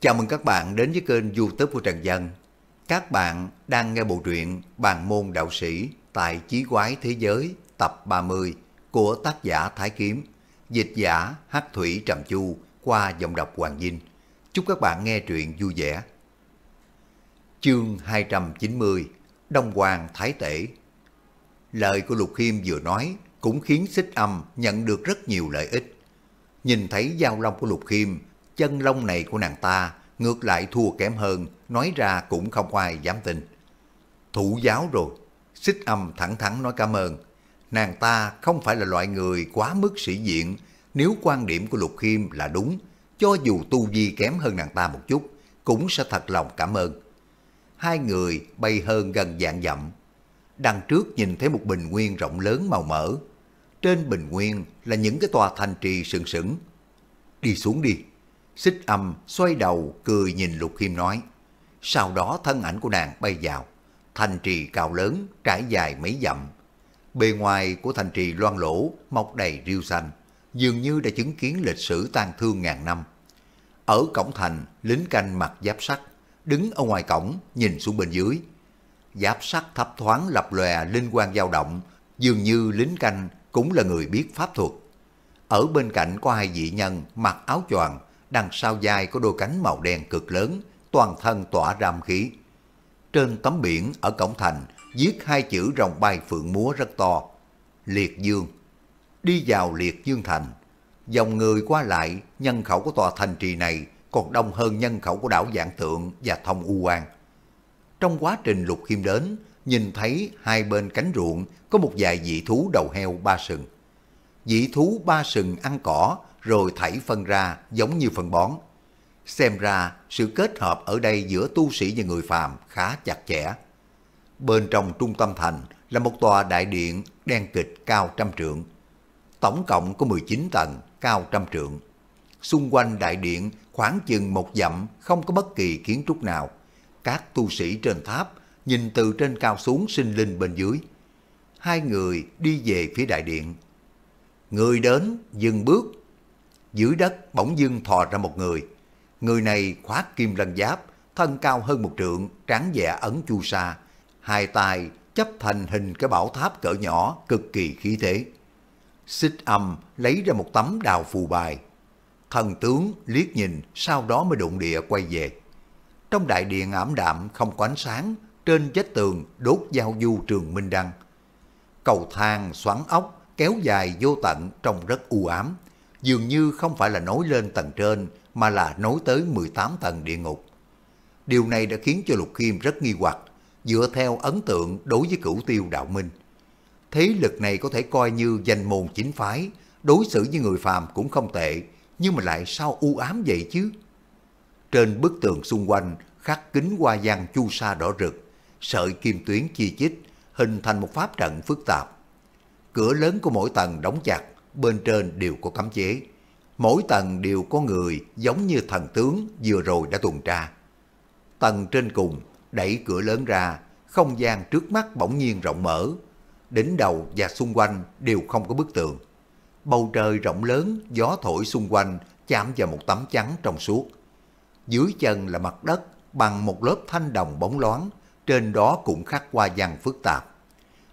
Chào mừng các bạn đến với kênh youtube của Trần Dân. Các bạn đang nghe bộ truyện Bàn môn đạo sĩ tại Chí quái thế giới tập 30 của tác giả Thái Kiếm, dịch giả Hắc Thủy Trầm Chu qua giọng đọc Hoàng Vinh. Chúc các bạn nghe truyện vui vẻ. Chương 290 Đông Hoàng Thái Tể Lời của Lục Khiêm vừa nói cũng khiến xích âm nhận được rất nhiều lợi ích. Nhìn thấy giao long của Lục Khiêm chân lông này của nàng ta ngược lại thua kém hơn, nói ra cũng không ai dám tin. Thủ giáo rồi, xích âm thẳng thắn nói cảm ơn. Nàng ta không phải là loại người quá mức sĩ diện, nếu quan điểm của Lục Khiêm là đúng, cho dù tu vi kém hơn nàng ta một chút, cũng sẽ thật lòng cảm ơn. Hai người bay hơn gần dạng dặm. Đằng trước nhìn thấy một bình nguyên rộng lớn màu mỡ. Trên bình nguyên là những cái tòa thành trì sừng sững. Đi xuống đi, Xích âm xoay đầu cười nhìn Lục Khiêm nói. Sau đó thân ảnh của nàng bay vào. Thành trì cao lớn, trải dài mấy dặm. Bề ngoài của thành trì loan lỗ, mọc đầy rêu xanh. Dường như đã chứng kiến lịch sử tan thương ngàn năm. Ở cổng thành, lính canh mặc giáp sắt. Đứng ở ngoài cổng, nhìn xuống bên dưới. Giáp sắt thấp thoáng lập lòe linh quan dao động. Dường như lính canh cũng là người biết pháp thuật. Ở bên cạnh có hai vị nhân mặc áo choàng đằng sau dài có đôi cánh màu đen cực lớn, toàn thân tỏa ram khí. Trên tấm biển ở cổng thành, viết hai chữ rồng bay phượng múa rất to. Liệt Dương Đi vào Liệt Dương Thành, dòng người qua lại, nhân khẩu của tòa thành trì này còn đông hơn nhân khẩu của đảo Dạng Tượng và Thông U An. Trong quá trình Lục Khiêm đến, nhìn thấy hai bên cánh ruộng có một vài dị thú đầu heo ba sừng. Dị thú ba sừng ăn cỏ, rồi thảy phân ra giống như phân bón. Xem ra sự kết hợp ở đây giữa tu sĩ và người phàm khá chặt chẽ. Bên trong trung tâm thành là một tòa đại điện đen kịch cao trăm trượng. Tổng cộng có 19 tầng, cao trăm trượng. Xung quanh đại điện khoảng chừng một dặm không có bất kỳ kiến trúc nào. Các tu sĩ trên tháp nhìn từ trên cao xuống sinh linh bên dưới. Hai người đi về phía đại điện. Người đến dừng bước dưới đất bỗng dưng thò ra một người. Người này khoác kim lân giáp, thân cao hơn một trượng, tráng vẻ ấn chu sa. Hai tay chấp thành hình cái bảo tháp cỡ nhỏ, cực kỳ khí thế. Xích âm lấy ra một tấm đào phù bài. Thần tướng liếc nhìn, sau đó mới đụng địa quay về. Trong đại điện ảm đạm không có ánh sáng, trên vách tường đốt giao du trường Minh Đăng. Cầu thang xoắn ốc kéo dài vô tận trong rất u ám, dường như không phải là nối lên tầng trên mà là nối tới 18 tầng địa ngục. Điều này đã khiến cho Lục kim rất nghi hoặc, dựa theo ấn tượng đối với cửu tiêu đạo minh. Thế lực này có thể coi như danh môn chính phái, đối xử với người phàm cũng không tệ, nhưng mà lại sao u ám vậy chứ? Trên bức tường xung quanh khắc kính hoa văn chu sa đỏ rực, sợi kim tuyến chi chít, hình thành một pháp trận phức tạp. Cửa lớn của mỗi tầng đóng chặt, bên trên đều có cấm chế. Mỗi tầng đều có người giống như thần tướng vừa rồi đã tuần tra. Tầng trên cùng đẩy cửa lớn ra, không gian trước mắt bỗng nhiên rộng mở. Đỉnh đầu và xung quanh đều không có bức tường. Bầu trời rộng lớn, gió thổi xung quanh chạm vào một tấm trắng trong suốt. Dưới chân là mặt đất bằng một lớp thanh đồng bóng loáng, trên đó cũng khắc hoa văn phức tạp.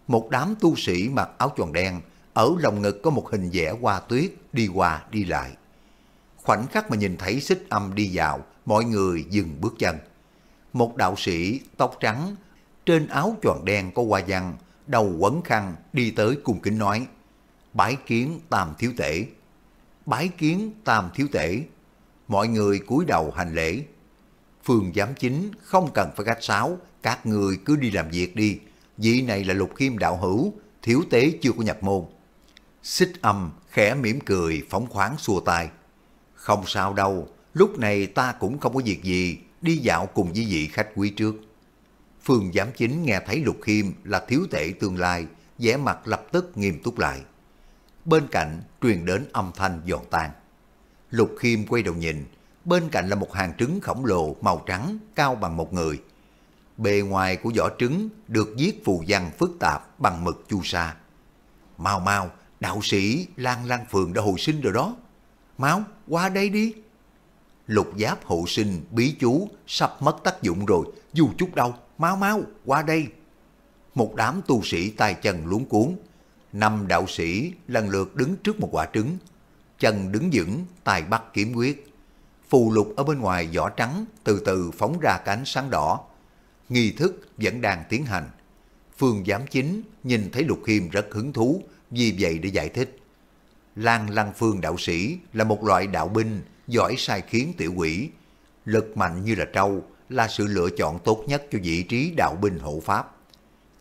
Một đám tu sĩ mặc áo choàng đen ở lòng ngực có một hình vẽ hoa tuyết đi qua đi lại. Khoảnh khắc mà nhìn thấy xích âm đi vào, mọi người dừng bước chân. Một đạo sĩ tóc trắng, trên áo choàng đen có hoa văn, đầu quấn khăn đi tới cùng kính nói, bái kiến tam thiếu tể. Bái kiến tam thiếu tể, mọi người cúi đầu hành lễ. Phường giám chính không cần phải cách sáo, các người cứ đi làm việc đi, vị này là lục kim đạo hữu, thiếu tế chưa có nhập môn. Xích âm khẽ mỉm cười phóng khoáng xua tay. Không sao đâu, lúc này ta cũng không có việc gì, đi dạo cùng với vị khách quý trước. Phương giám chính nghe thấy Lục Khiêm là thiếu tể tương lai, vẻ mặt lập tức nghiêm túc lại. Bên cạnh truyền đến âm thanh giòn tan. Lục Khiêm quay đầu nhìn, bên cạnh là một hàng trứng khổng lồ màu trắng cao bằng một người. Bề ngoài của vỏ trứng được viết phù văn phức tạp bằng mực chu sa. Mau mau, Đạo sĩ Lan Lan Phường đã hồi sinh rồi đó. Máu, qua đây đi. Lục giáp hộ sinh bí chú sắp mất tác dụng rồi. Dù chút đâu, máu máu, qua đây. Một đám tu sĩ tay chân luống cuốn. Năm đạo sĩ lần lượt đứng trước một quả trứng. Chân đứng vững, tay bắt kiếm quyết. Phù lục ở bên ngoài vỏ trắng từ từ phóng ra cánh sáng đỏ. Nghi thức vẫn đang tiến hành. Phương giám chính nhìn thấy lục khiêm rất hứng thú, vì vậy để giải thích. Lan Lăng Phương đạo sĩ là một loại đạo binh giỏi sai khiến tiểu quỷ. Lực mạnh như là trâu là sự lựa chọn tốt nhất cho vị trí đạo binh hộ pháp.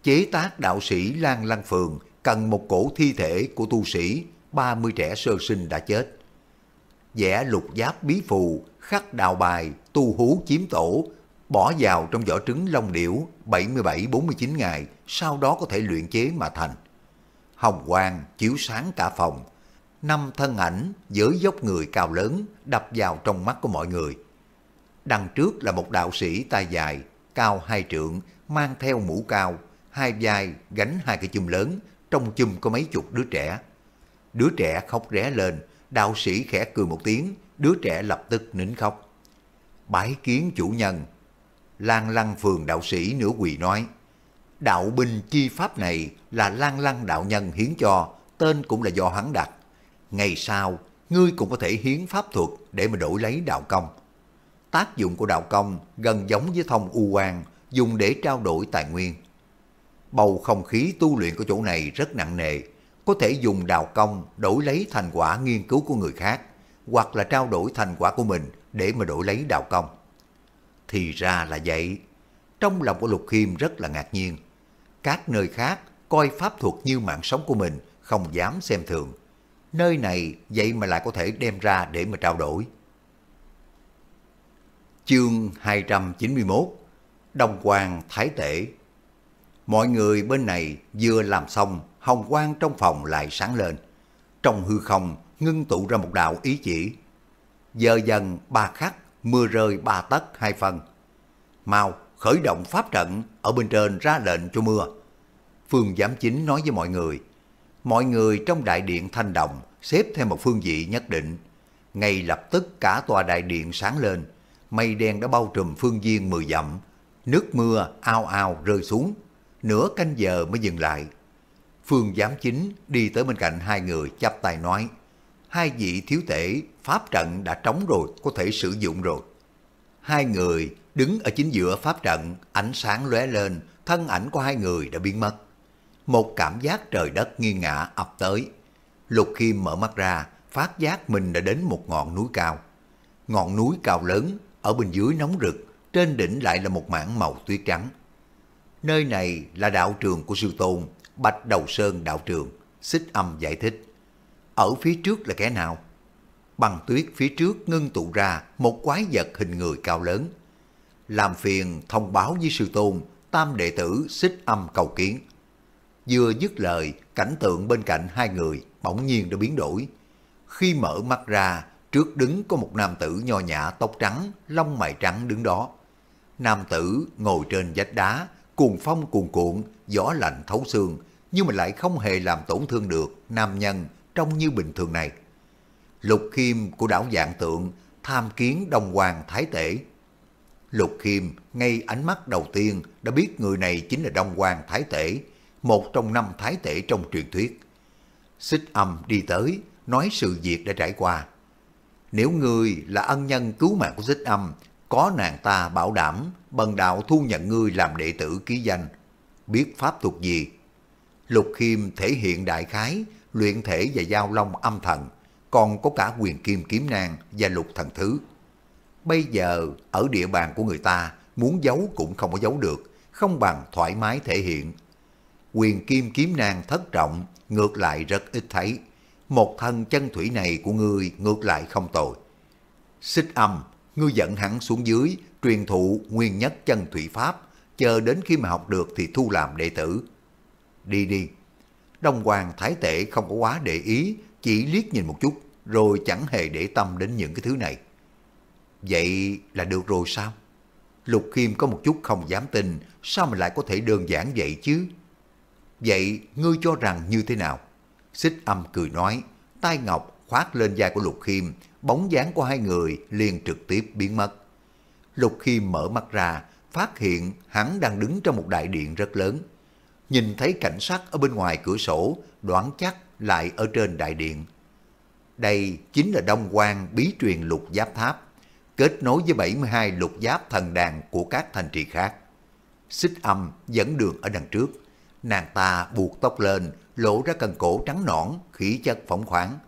Chế tác đạo sĩ Lan Lăng Phường cần một cổ thi thể của tu sĩ 30 trẻ sơ sinh đã chết. Vẽ lục giáp bí phù, khắc đào bài, tu hú chiếm tổ, bỏ vào trong vỏ trứng long điểu 77-49 ngày, sau đó có thể luyện chế mà thành hồng quang chiếu sáng cả phòng. Năm thân ảnh với dốc người cao lớn đập vào trong mắt của mọi người. Đằng trước là một đạo sĩ tay dài, cao hai trượng, mang theo mũ cao, hai vai gánh hai cái chùm lớn, trong chùm có mấy chục đứa trẻ. Đứa trẻ khóc ré lên, đạo sĩ khẽ cười một tiếng, đứa trẻ lập tức nín khóc. Bái kiến chủ nhân, lang lăng phường đạo sĩ nửa quỳ nói, Đạo binh chi pháp này là Lan Lăng đạo nhân hiến cho, tên cũng là do hắn đặt. Ngày sau, ngươi cũng có thể hiến pháp thuật để mà đổi lấy đạo công. Tác dụng của đạo công gần giống với thông u quan, dùng để trao đổi tài nguyên. Bầu không khí tu luyện của chỗ này rất nặng nề, có thể dùng đạo công đổi lấy thành quả nghiên cứu của người khác, hoặc là trao đổi thành quả của mình để mà đổi lấy đạo công. Thì ra là vậy trong lòng của Lục Khiêm rất là ngạc nhiên. Các nơi khác coi pháp thuật như mạng sống của mình không dám xem thường. Nơi này vậy mà lại có thể đem ra để mà trao đổi. Chương 291 Đồng quang Thái Tể Mọi người bên này vừa làm xong, hồng quang trong phòng lại sáng lên. Trong hư không ngưng tụ ra một đạo ý chỉ. Giờ dần ba khắc, mưa rơi ba tấc hai phần. Mau, khởi động pháp trận ở bên trên ra lệnh cho mưa. Phương giám chính nói với mọi người, mọi người trong đại điện thanh đồng xếp theo một phương vị nhất định. Ngay lập tức cả tòa đại điện sáng lên, mây đen đã bao trùm phương viên mười dặm, nước mưa ao ao rơi xuống, nửa canh giờ mới dừng lại. Phương giám chính đi tới bên cạnh hai người chắp tay nói, hai vị thiếu tể pháp trận đã trống rồi, có thể sử dụng rồi. Hai người Đứng ở chính giữa pháp trận, ánh sáng lóe lên, thân ảnh của hai người đã biến mất. Một cảm giác trời đất nghiêng ngã ập tới. Lục Khiêm mở mắt ra, phát giác mình đã đến một ngọn núi cao. Ngọn núi cao lớn, ở bên dưới nóng rực, trên đỉnh lại là một mảng màu tuyết trắng. Nơi này là đạo trường của sư tôn, Bạch Đầu Sơn đạo trường, xích âm giải thích. Ở phía trước là kẻ nào? Bằng tuyết phía trước ngưng tụ ra một quái vật hình người cao lớn, làm phiền thông báo với sư tôn, tam đệ tử xích âm cầu kiến. Vừa dứt lời, cảnh tượng bên cạnh hai người bỗng nhiên đã biến đổi. Khi mở mắt ra, trước đứng có một nam tử nho nhã tóc trắng, lông mày trắng đứng đó. Nam tử ngồi trên vách đá, cuồng phong cuồn cuộn, gió lạnh thấu xương, nhưng mà lại không hề làm tổn thương được nam nhân trông như bình thường này. Lục kim của đảo dạng tượng tham kiến Đông Hoàng Thái Tể Lục Khiêm ngay ánh mắt đầu tiên đã biết người này chính là Đông Quang Thái Tể, một trong năm Thái Tể trong truyền thuyết. Xích âm đi tới, nói sự việc đã trải qua. Nếu người là ân nhân cứu mạng của xích âm, có nàng ta bảo đảm, bần đạo thu nhận ngươi làm đệ tử ký danh. Biết pháp thuật gì? Lục Khiêm thể hiện đại khái, luyện thể và giao long âm thần, còn có cả quyền kim kiếm nang và lục thần thứ bây giờ ở địa bàn của người ta muốn giấu cũng không có giấu được, không bằng thoải mái thể hiện. Quyền kim kiếm nang thất trọng, ngược lại rất ít thấy. Một thân chân thủy này của ngươi ngược lại không tồi. Xích âm, ngươi dẫn hắn xuống dưới, truyền thụ nguyên nhất chân thủy pháp, chờ đến khi mà học được thì thu làm đệ tử. Đi đi. Đông Hoàng Thái Tể không có quá để ý, chỉ liếc nhìn một chút, rồi chẳng hề để tâm đến những cái thứ này. Vậy là được rồi sao? Lục Khiêm có một chút không dám tin, sao mà lại có thể đơn giản vậy chứ? Vậy ngươi cho rằng như thế nào? Xích âm cười nói, tai ngọc khoát lên vai của Lục Khiêm, bóng dáng của hai người liền trực tiếp biến mất. Lục Khiêm mở mắt ra, phát hiện hắn đang đứng trong một đại điện rất lớn. Nhìn thấy cảnh sát ở bên ngoài cửa sổ, đoán chắc lại ở trên đại điện. Đây chính là Đông Quang bí truyền lục giáp tháp kết nối với 72 lục giáp thần đàn của các thành trì khác. Xích âm dẫn đường ở đằng trước, nàng ta buộc tóc lên, lộ ra cần cổ trắng nõn, khí chất phóng khoáng.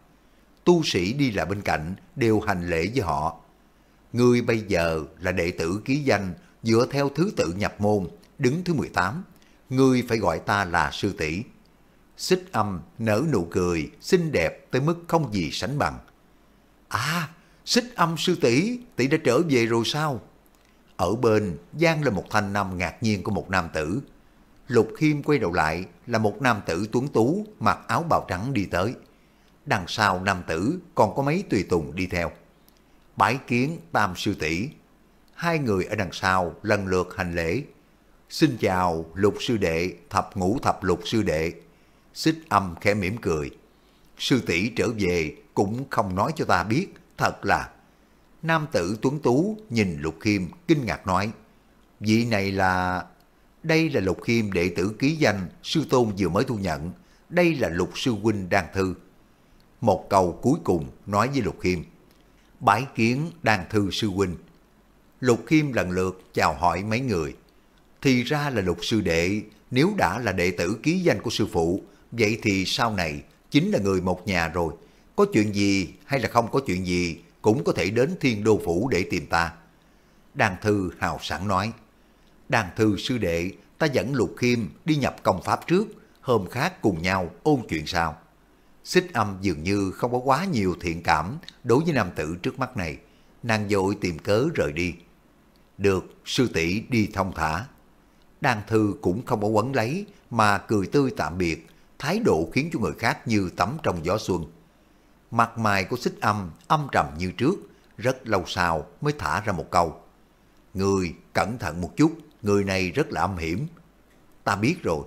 Tu sĩ đi lại bên cạnh đều hành lễ với họ. Ngươi bây giờ là đệ tử ký danh dựa theo thứ tự nhập môn, đứng thứ 18. Ngươi phải gọi ta là sư tỷ. Xích âm nở nụ cười, xinh đẹp tới mức không gì sánh bằng. À, Xích âm sư tỷ tỷ đã trở về rồi sao? Ở bên, Giang là một thanh nam ngạc nhiên của một nam tử. Lục Khiêm quay đầu lại là một nam tử tuấn tú mặc áo bào trắng đi tới. Đằng sau nam tử còn có mấy tùy tùng đi theo. Bái kiến tam sư tỷ Hai người ở đằng sau lần lượt hành lễ. Xin chào lục sư đệ, thập ngũ thập lục sư đệ. Xích âm khẽ mỉm cười. Sư tỷ trở về cũng không nói cho ta biết thật là... Nam tử tuấn tú nhìn Lục Khiêm kinh ngạc nói, vị này là... Đây là Lục Khiêm đệ tử ký danh sư tôn vừa mới thu nhận, đây là Lục Sư Huynh đang thư. Một câu cuối cùng nói với Lục Khiêm, bái kiến đang thư sư huynh. Lục Khiêm lần lượt chào hỏi mấy người. Thì ra là lục sư đệ, nếu đã là đệ tử ký danh của sư phụ, vậy thì sau này chính là người một nhà rồi, có chuyện gì hay là không có chuyện gì cũng có thể đến thiên đô phủ để tìm ta. Đàn thư hào sảng nói, đàn thư sư đệ, ta dẫn Lục Khiêm đi nhập công pháp trước, hôm khác cùng nhau ôn chuyện sau. Xích âm dường như không có quá nhiều thiện cảm đối với nam tử trước mắt này, nàng dội tìm cớ rời đi. Được, sư tỷ đi thông thả. Đàn thư cũng không có quấn lấy mà cười tươi tạm biệt, thái độ khiến cho người khác như tắm trong gió xuân. Mặt mày của xích âm âm trầm như trước, rất lâu sau mới thả ra một câu. Người cẩn thận một chút, người này rất là âm hiểm. Ta biết rồi,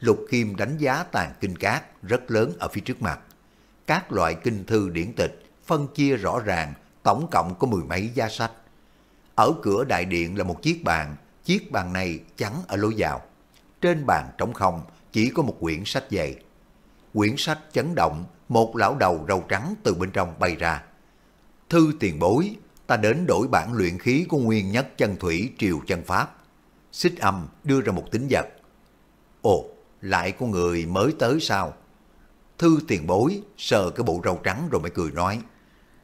Lục Kim đánh giá tàn kinh cát rất lớn ở phía trước mặt. Các loại kinh thư điển tịch phân chia rõ ràng, tổng cộng có mười mấy gia sách. Ở cửa đại điện là một chiếc bàn, chiếc bàn này chắn ở lối vào. Trên bàn trống không chỉ có một quyển sách dày. Quyển sách chấn động một lão đầu râu trắng từ bên trong bay ra. Thư tiền bối, ta đến đổi bản luyện khí của nguyên nhất chân thủy triều chân pháp. Xích âm đưa ra một tính vật. Ồ, lại của người mới tới sao? Thư tiền bối sờ cái bộ râu trắng rồi mới cười nói.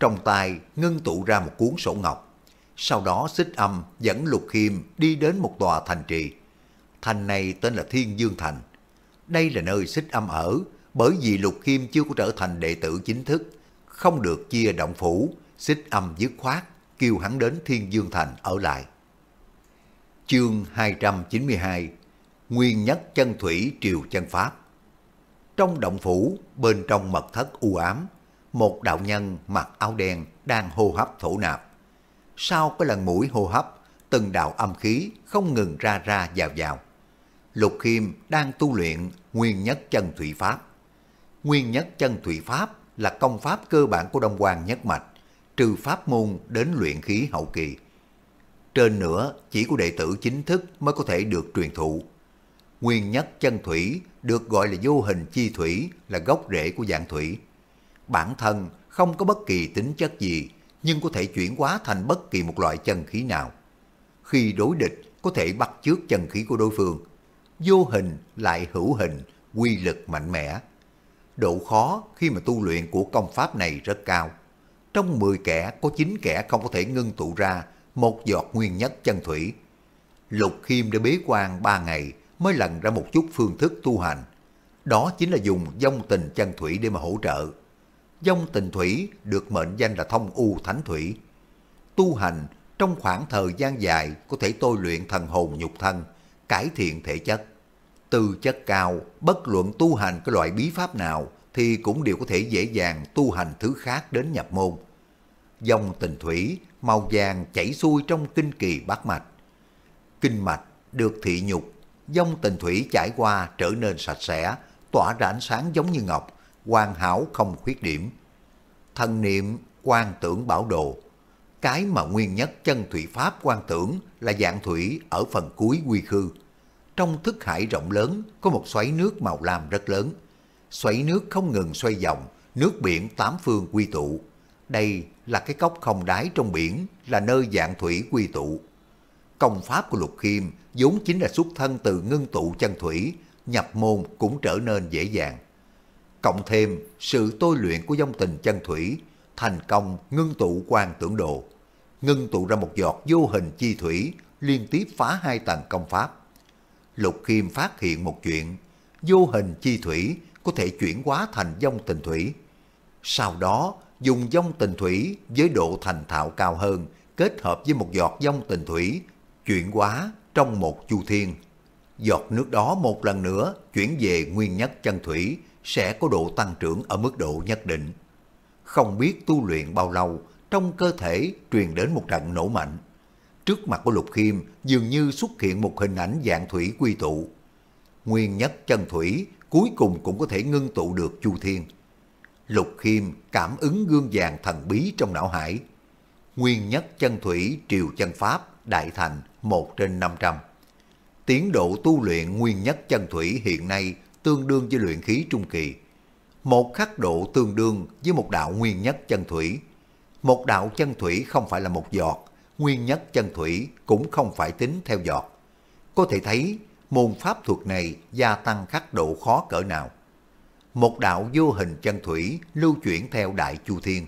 Trong tay ngưng tụ ra một cuốn sổ ngọc. Sau đó xích âm dẫn lục khiêm đi đến một tòa thành trì. Thành này tên là Thiên Dương Thành. Đây là nơi xích âm ở, bởi vì Lục Khiêm chưa có trở thành đệ tử chính thức, không được chia động phủ, xích âm dứt khoát, kêu hắn đến Thiên Dương Thành ở lại. Chương 292 Nguyên nhất chân thủy triều chân Pháp Trong động phủ, bên trong mật thất u ám, một đạo nhân mặc áo đen đang hô hấp thổ nạp. Sau cái lần mũi hô hấp, từng đạo âm khí không ngừng ra ra vào vào. Lục Khiêm đang tu luyện nguyên nhất chân thủy pháp. Nguyên nhất chân thủy pháp là công pháp cơ bản của Đông Hoàng nhất mạch, trừ pháp môn đến luyện khí hậu kỳ. Trên nữa, chỉ của đệ tử chính thức mới có thể được truyền thụ. Nguyên nhất chân thủy được gọi là vô hình chi thủy, là gốc rễ của dạng thủy. Bản thân không có bất kỳ tính chất gì, nhưng có thể chuyển hóa thành bất kỳ một loại chân khí nào. Khi đối địch, có thể bắt chước chân khí của đối phương. Vô hình lại hữu hình, quy lực mạnh mẽ độ khó khi mà tu luyện của công pháp này rất cao. Trong 10 kẻ có 9 kẻ không có thể ngưng tụ ra một giọt nguyên nhất chân thủy. Lục Khiêm đã bế quan 3 ngày mới lần ra một chút phương thức tu hành. Đó chính là dùng dông tình chân thủy để mà hỗ trợ. Dông tình thủy được mệnh danh là thông u thánh thủy. Tu hành trong khoảng thời gian dài có thể tôi luyện thần hồn nhục thân, cải thiện thể chất tư chất cao, bất luận tu hành cái loại bí pháp nào thì cũng đều có thể dễ dàng tu hành thứ khác đến nhập môn. Dòng tình thủy màu vàng chảy xuôi trong kinh kỳ bát mạch. Kinh mạch được thị nhục, dòng tình thủy chảy qua trở nên sạch sẽ, tỏa ra ánh sáng giống như ngọc, hoàn hảo không khuyết điểm. Thần niệm quan tưởng bảo đồ, cái mà nguyên nhất chân thủy pháp quan tưởng là dạng thủy ở phần cuối quy khư trong thức hải rộng lớn có một xoáy nước màu lam rất lớn. Xoáy nước không ngừng xoay vòng, nước biển tám phương quy tụ. Đây là cái cốc không đáy trong biển, là nơi dạng thủy quy tụ. Công pháp của Lục Khiêm vốn chính là xuất thân từ ngưng tụ chân thủy, nhập môn cũng trở nên dễ dàng. Cộng thêm sự tôi luyện của dòng tình chân thủy, thành công ngưng tụ quan tưởng độ Ngưng tụ ra một giọt vô hình chi thủy, liên tiếp phá hai tầng công pháp. Lục Khiêm phát hiện một chuyện, vô hình chi thủy có thể chuyển hóa thành dông tình thủy. Sau đó, dùng dông tình thủy với độ thành thạo cao hơn, kết hợp với một giọt dông tình thủy, chuyển hóa trong một chu thiên. Giọt nước đó một lần nữa chuyển về nguyên nhất chân thủy sẽ có độ tăng trưởng ở mức độ nhất định. Không biết tu luyện bao lâu, trong cơ thể truyền đến một trận nổ mạnh trước mặt của Lục Khiêm dường như xuất hiện một hình ảnh dạng thủy quy tụ. Nguyên nhất chân thủy cuối cùng cũng có thể ngưng tụ được Chu Thiên. Lục Khiêm cảm ứng gương vàng thần bí trong não hải. Nguyên nhất chân thủy triều chân pháp đại thành 1 trên 500. Tiến độ tu luyện nguyên nhất chân thủy hiện nay tương đương với luyện khí trung kỳ. Một khắc độ tương đương với một đạo nguyên nhất chân thủy. Một đạo chân thủy không phải là một giọt nguyên nhất chân thủy cũng không phải tính theo giọt. Có thể thấy môn pháp thuật này gia tăng khắc độ khó cỡ nào. Một đạo vô hình chân thủy lưu chuyển theo đại chu thiên.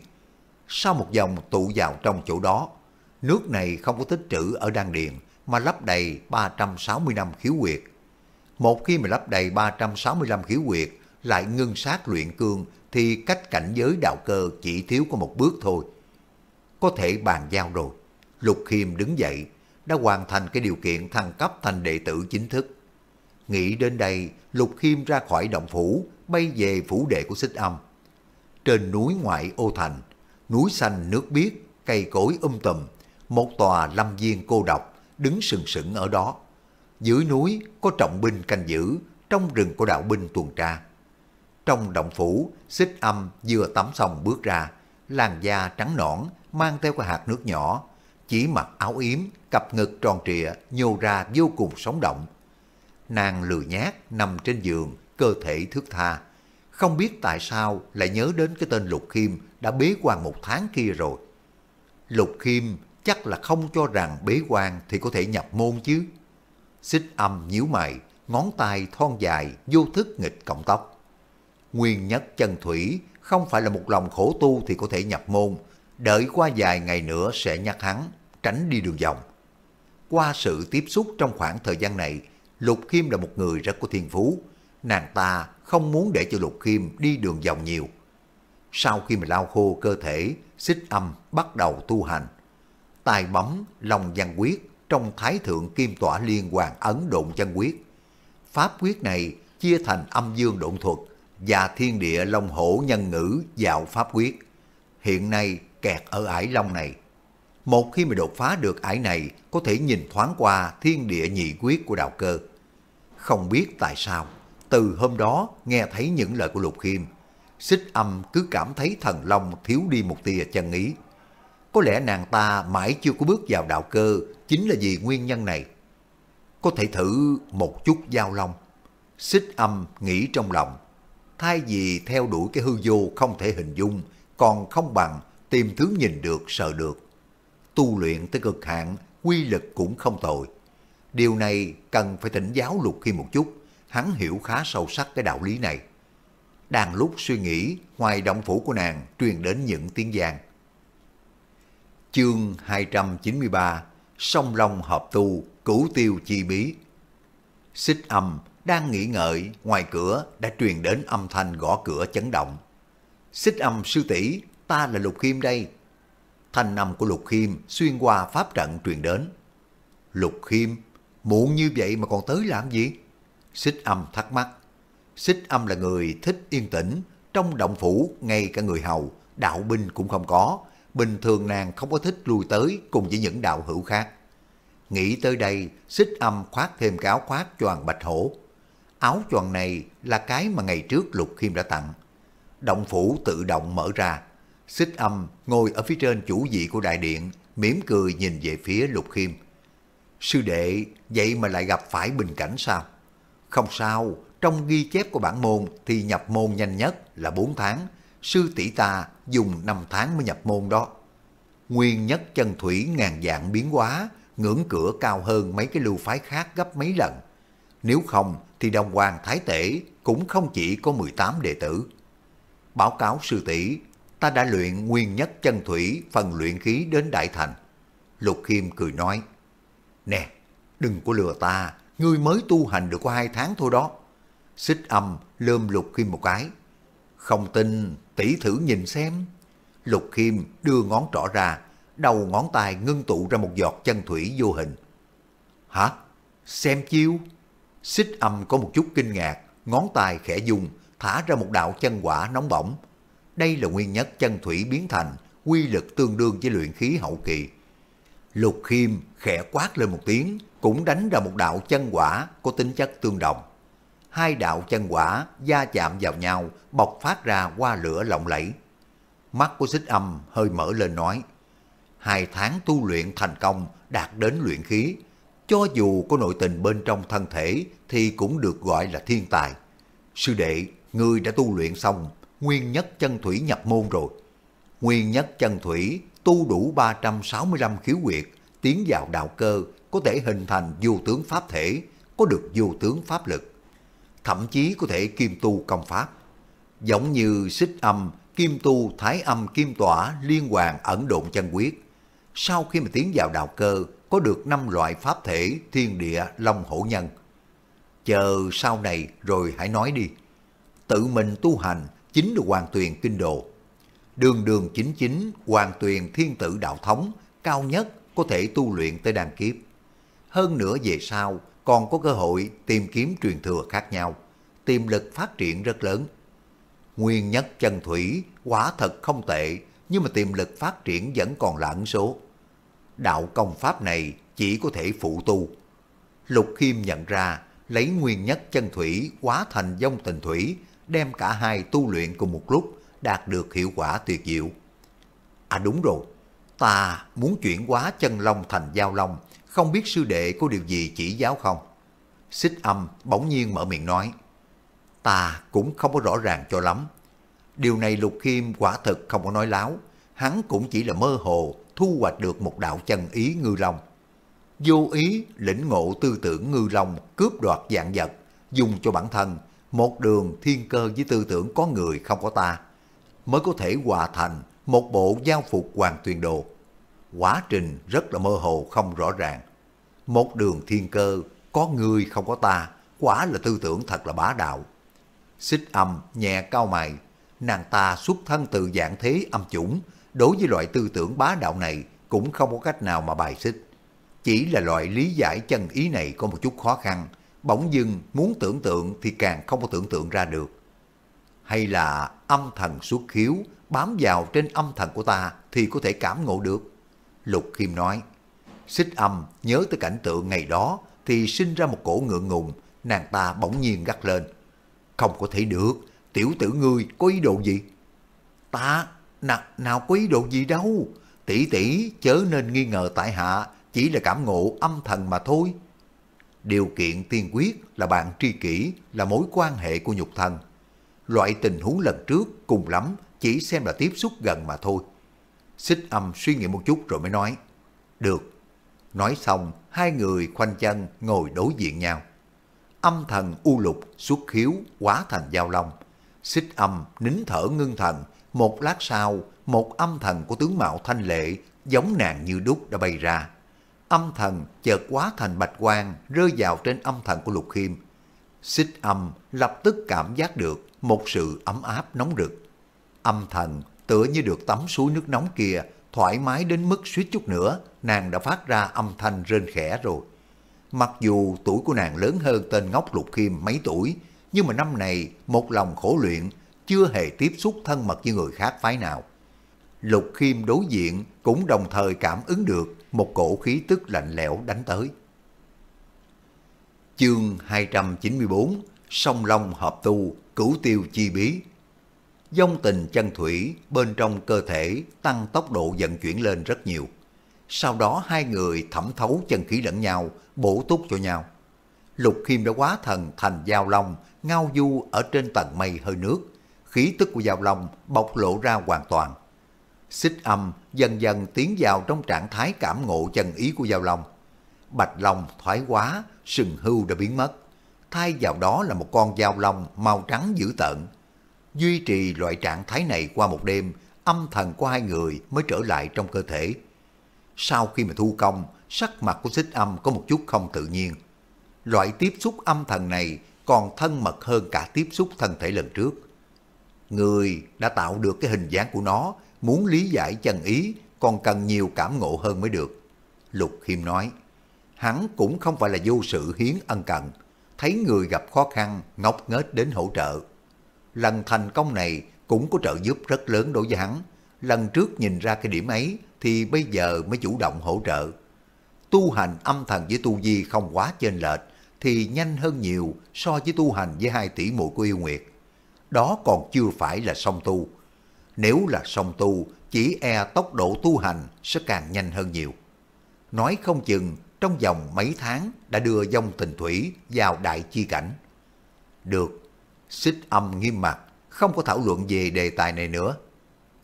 Sau một dòng tụ vào trong chỗ đó, nước này không có tích trữ ở đan điền mà lấp đầy 360 năm khiếu quyệt. Một khi mà lấp đầy 365 khiếu quyệt lại ngưng sát luyện cương thì cách cảnh giới đạo cơ chỉ thiếu có một bước thôi. Có thể bàn giao rồi. Lục Khiêm đứng dậy, đã hoàn thành cái điều kiện thăng cấp thành đệ tử chính thức. Nghĩ đến đây, Lục Khiêm ra khỏi động phủ, bay về phủ đệ của xích âm. Trên núi ngoại ô thành, núi xanh nước biếc, cây cối um tùm, một tòa lâm viên cô độc đứng sừng sững ở đó. Dưới núi có trọng binh canh giữ, trong rừng có đạo binh tuần tra. Trong động phủ, xích âm vừa tắm xong bước ra, làn da trắng nõn mang theo cái hạt nước nhỏ, chỉ mặc áo yếm, cặp ngực tròn trịa, nhô ra vô cùng sống động. Nàng lười nhát nằm trên giường, cơ thể thước tha. Không biết tại sao lại nhớ đến cái tên Lục Khiêm đã bế quan một tháng kia rồi. Lục Khiêm chắc là không cho rằng bế quan thì có thể nhập môn chứ. Xích âm nhíu mày, ngón tay thon dài, vô thức nghịch cọng tóc. Nguyên nhất chân thủy không phải là một lòng khổ tu thì có thể nhập môn, đợi qua vài ngày nữa sẽ nhắc hắn, tránh đi đường vòng. Qua sự tiếp xúc trong khoảng thời gian này, Lục Khiêm là một người rất có thiên phú. Nàng ta không muốn để cho Lục Khiêm đi đường vòng nhiều. Sau khi mà lau khô cơ thể, xích âm bắt đầu tu hành. Tài bấm, lòng văn quyết trong Thái Thượng Kim Tỏa Liên Hoàng Ấn Độn Chân Quyết. Pháp quyết này chia thành âm dương độn thuật và thiên địa long hổ nhân ngữ dạo pháp quyết. Hiện nay kẹt ở ải long này, một khi mà đột phá được ải này, có thể nhìn thoáng qua thiên địa nhị quyết của đạo cơ. Không biết tại sao, từ hôm đó nghe thấy những lời của Lục Khiêm, xích âm cứ cảm thấy thần long thiếu đi một tia chân ý. Có lẽ nàng ta mãi chưa có bước vào đạo cơ, chính là vì nguyên nhân này. Có thể thử một chút giao long. Xích âm nghĩ trong lòng, thay vì theo đuổi cái hư vô không thể hình dung, còn không bằng tìm thứ nhìn được sợ được tu luyện tới cực hạn, quy lực cũng không tồi. Điều này cần phải tỉnh giáo lục khi một chút, hắn hiểu khá sâu sắc cái đạo lý này. Đang lúc suy nghĩ, ngoài động phủ của nàng truyền đến những tiếng giang. Chương 293 Sông Long Hợp Tu, Cửu Tiêu Chi Bí Xích âm đang nghĩ ngợi ngoài cửa đã truyền đến âm thanh gõ cửa chấn động. Xích âm sư tỷ ta là Lục Khiêm đây, thanh âm của Lục Khiêm xuyên qua pháp trận truyền đến. Lục Khiêm, muộn như vậy mà còn tới làm gì? Xích âm thắc mắc. Xích âm là người thích yên tĩnh, trong động phủ ngay cả người hầu, đạo binh cũng không có. Bình thường nàng không có thích lui tới cùng với những đạo hữu khác. Nghĩ tới đây, xích âm khoát thêm cái áo khoác choàng bạch hổ. Áo choàng này là cái mà ngày trước Lục Khiêm đã tặng. Động phủ tự động mở ra, Xích âm ngồi ở phía trên chủ vị của đại điện, mỉm cười nhìn về phía Lục Khiêm. Sư đệ, vậy mà lại gặp phải bình cảnh sao? Không sao, trong ghi chép của bản môn thì nhập môn nhanh nhất là 4 tháng, sư tỷ ta dùng 5 tháng mới nhập môn đó. Nguyên nhất chân thủy ngàn dạng biến hóa, ngưỡng cửa cao hơn mấy cái lưu phái khác gấp mấy lần. Nếu không thì đồng hoàng thái tể cũng không chỉ có 18 đệ tử. Báo cáo sư tỷ ta đã luyện nguyên nhất chân thủy phần luyện khí đến đại thành. Lục Khiêm cười nói, Nè, đừng có lừa ta, ngươi mới tu hành được có hai tháng thôi đó. Xích âm lơm Lục Khiêm một cái. Không tin, tỷ thử nhìn xem. Lục Khiêm đưa ngón trỏ ra, đầu ngón tay ngưng tụ ra một giọt chân thủy vô hình. Hả? Xem chiêu? Xích âm có một chút kinh ngạc, ngón tay khẽ dùng, thả ra một đạo chân quả nóng bỏng, đây là nguyên nhất chân thủy biến thành, quy lực tương đương với luyện khí hậu kỳ. Lục Khiêm khẽ quát lên một tiếng, cũng đánh ra một đạo chân quả có tính chất tương đồng. Hai đạo chân quả da chạm vào nhau, bộc phát ra qua lửa lộng lẫy. Mắt của xích âm hơi mở lên nói, hai tháng tu luyện thành công đạt đến luyện khí, cho dù có nội tình bên trong thân thể thì cũng được gọi là thiên tài. Sư đệ, ngươi đã tu luyện xong Nguyên Nhất Chân Thủy nhập môn rồi. Nguyên Nhất Chân Thủy tu đủ 365 khiếu quyệt, tiến vào đạo cơ, có thể hình thành vô tướng pháp thể, có được vô tướng pháp lực. Thậm chí có thể kim tu công pháp. Giống như xích âm, kim tu, thái âm, kim tỏa, liên hoàng, ẩn độn chân quyết. Sau khi mà tiến vào đạo cơ, có được năm loại pháp thể thiên địa long hổ nhân. Chờ sau này rồi hãy nói đi. Tự mình tu hành chính là Hoàng Tuyền Kinh Đồ. Đường đường chính chính Hoàng Tuyền Thiên Tử Đạo Thống cao nhất có thể tu luyện tới đăng kiếp. Hơn nữa về sau còn có cơ hội tìm kiếm truyền thừa khác nhau, tiềm lực phát triển rất lớn. Nguyên nhất chân thủy quả thật không tệ, nhưng mà tiềm lực phát triển vẫn còn là số. Đạo công pháp này chỉ có thể phụ tu. Lục Khiêm nhận ra lấy nguyên nhất chân thủy quá thành dông tình thủy đem cả hai tu luyện cùng một lúc, đạt được hiệu quả tuyệt diệu. À đúng rồi, ta muốn chuyển hóa chân long thành giao long, không biết sư đệ có điều gì chỉ giáo không? Xích âm bỗng nhiên mở miệng nói, ta cũng không có rõ ràng cho lắm. Điều này Lục Khiêm quả thực không có nói láo, hắn cũng chỉ là mơ hồ thu hoạch được một đạo chân ý ngư long. Vô ý lĩnh ngộ tư tưởng ngư long cướp đoạt dạng vật, dùng cho bản thân một đường thiên cơ với tư tưởng có người không có ta, mới có thể hòa thành một bộ giao phục hoàng tuyền đồ. Quá trình rất là mơ hồ không rõ ràng. Một đường thiên cơ, có người không có ta, quả là tư tưởng thật là bá đạo. Xích âm nhẹ cao mày, nàng ta xuất thân từ dạng thế âm chủng, đối với loại tư tưởng bá đạo này cũng không có cách nào mà bài xích. Chỉ là loại lý giải chân ý này có một chút khó khăn, bỗng dưng muốn tưởng tượng thì càng không có tưởng tượng ra được. Hay là âm thần xuất khiếu bám vào trên âm thần của ta thì có thể cảm ngộ được. Lục kim nói, xích âm nhớ tới cảnh tượng ngày đó thì sinh ra một cổ ngượng ngùng, nàng ta bỗng nhiên gắt lên. Không có thể được, tiểu tử ngươi có ý đồ gì? Ta, nào, nào có ý đồ gì đâu, tỷ tỷ chớ nên nghi ngờ tại hạ, chỉ là cảm ngộ âm thần mà thôi. Điều kiện tiên quyết là bạn tri kỷ là mối quan hệ của nhục thân. Loại tình huống lần trước cùng lắm chỉ xem là tiếp xúc gần mà thôi. Xích âm suy nghĩ một chút rồi mới nói. Được. Nói xong, hai người khoanh chân ngồi đối diện nhau. Âm thần u lục xuất khiếu quá thành giao long. Xích âm nín thở ngưng thần. Một lát sau, một âm thần của tướng mạo thanh lệ giống nàng như đúc đã bay ra âm thần chợt quá thành bạch quang rơi vào trên âm thần của Lục Khiêm. Xích âm lập tức cảm giác được một sự ấm áp nóng rực. Âm thần tựa như được tắm suối nước nóng kia, thoải mái đến mức suýt chút nữa, nàng đã phát ra âm thanh rên khẽ rồi. Mặc dù tuổi của nàng lớn hơn tên ngốc Lục Khiêm mấy tuổi, nhưng mà năm này một lòng khổ luyện, chưa hề tiếp xúc thân mật với người khác phái nào. Lục Khiêm đối diện cũng đồng thời cảm ứng được một cổ khí tức lạnh lẽo đánh tới. Chương 294 Sông Long Hợp Tu Cửu Tiêu Chi Bí Dông tình chân thủy bên trong cơ thể tăng tốc độ vận chuyển lên rất nhiều. Sau đó hai người thẩm thấu chân khí lẫn nhau, bổ túc cho nhau. Lục Khiêm đã quá thần thành Giao Long, ngao du ở trên tầng mây hơi nước. Khí tức của Giao Long bộc lộ ra hoàn toàn xích âm dần dần tiến vào trong trạng thái cảm ngộ chân ý của Giao Long. Bạch Long thoái quá, sừng hưu đã biến mất. Thay vào đó là một con Giao Long màu trắng dữ tợn. Duy trì loại trạng thái này qua một đêm, âm thần của hai người mới trở lại trong cơ thể. Sau khi mà thu công, sắc mặt của xích âm có một chút không tự nhiên. Loại tiếp xúc âm thần này còn thân mật hơn cả tiếp xúc thân thể lần trước. Người đã tạo được cái hình dáng của nó muốn lý giải chân ý còn cần nhiều cảm ngộ hơn mới được. Lục Khiêm nói, hắn cũng không phải là vô sự hiến ân cần, thấy người gặp khó khăn ngốc nghếch đến hỗ trợ. Lần thành công này cũng có trợ giúp rất lớn đối với hắn, lần trước nhìn ra cái điểm ấy thì bây giờ mới chủ động hỗ trợ. Tu hành âm thần với tu di không quá chênh lệch thì nhanh hơn nhiều so với tu hành với hai tỷ muội của yêu nguyệt. Đó còn chưa phải là song tu, nếu là song tu, chỉ e tốc độ tu hành sẽ càng nhanh hơn nhiều. Nói không chừng, trong vòng mấy tháng đã đưa dòng tình thủy vào đại chi cảnh. Được, xích âm nghiêm mặt, không có thảo luận về đề tài này nữa.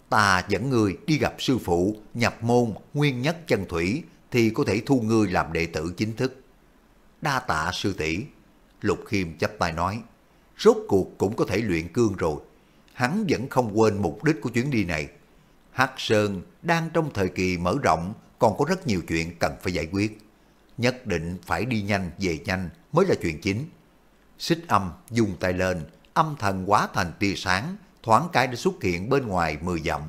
Ta dẫn ngươi đi gặp sư phụ, nhập môn, nguyên nhất chân thủy, thì có thể thu ngươi làm đệ tử chính thức. Đa tạ sư tỷ Lục Khiêm chấp tay nói, rốt cuộc cũng có thể luyện cương rồi hắn vẫn không quên mục đích của chuyến đi này. Hắc Sơn đang trong thời kỳ mở rộng, còn có rất nhiều chuyện cần phải giải quyết. Nhất định phải đi nhanh về nhanh mới là chuyện chính. Xích âm dùng tay lên, âm thần quá thành tia sáng, thoáng cái đã xuất hiện bên ngoài mười dặm.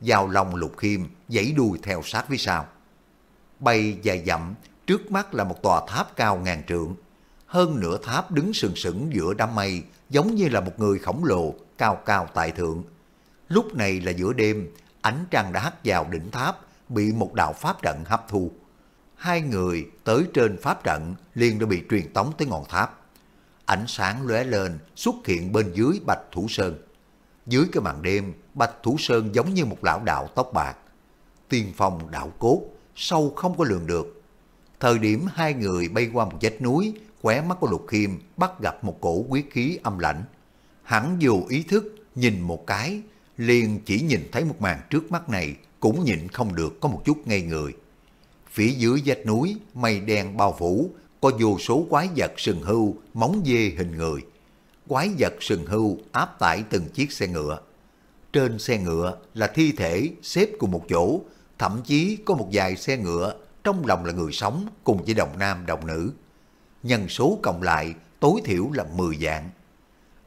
Giao long lục khiêm dãy đuôi theo sát phía sau. Bay dài dặm, trước mắt là một tòa tháp cao ngàn trượng. Hơn nửa tháp đứng sừng sững giữa đám mây, giống như là một người khổng lồ, cao cao tại thượng. Lúc này là giữa đêm, ánh trăng đã hắt vào đỉnh tháp, bị một đạo pháp trận hấp thu. Hai người tới trên pháp trận liền đã bị truyền tống tới ngọn tháp. Ánh sáng lóe lên xuất hiện bên dưới Bạch Thủ Sơn. Dưới cái màn đêm, Bạch Thủ Sơn giống như một lão đạo tóc bạc. Tiên phong đạo cốt, sâu không có lường được. Thời điểm hai người bay qua một vách núi, khóe mắt của Lục Khiêm bắt gặp một cổ quý khí âm lãnh. Hắn dù ý thức nhìn một cái, liền chỉ nhìn thấy một màn trước mắt này cũng nhịn không được có một chút ngây người. Phía dưới vách núi, mây đen bao phủ, có vô số quái vật sừng hưu, móng dê hình người. Quái vật sừng hưu áp tải từng chiếc xe ngựa. Trên xe ngựa là thi thể xếp cùng một chỗ, thậm chí có một vài xe ngựa trong lòng là người sống cùng với đồng nam đồng nữ nhân số cộng lại tối thiểu là 10 dạng.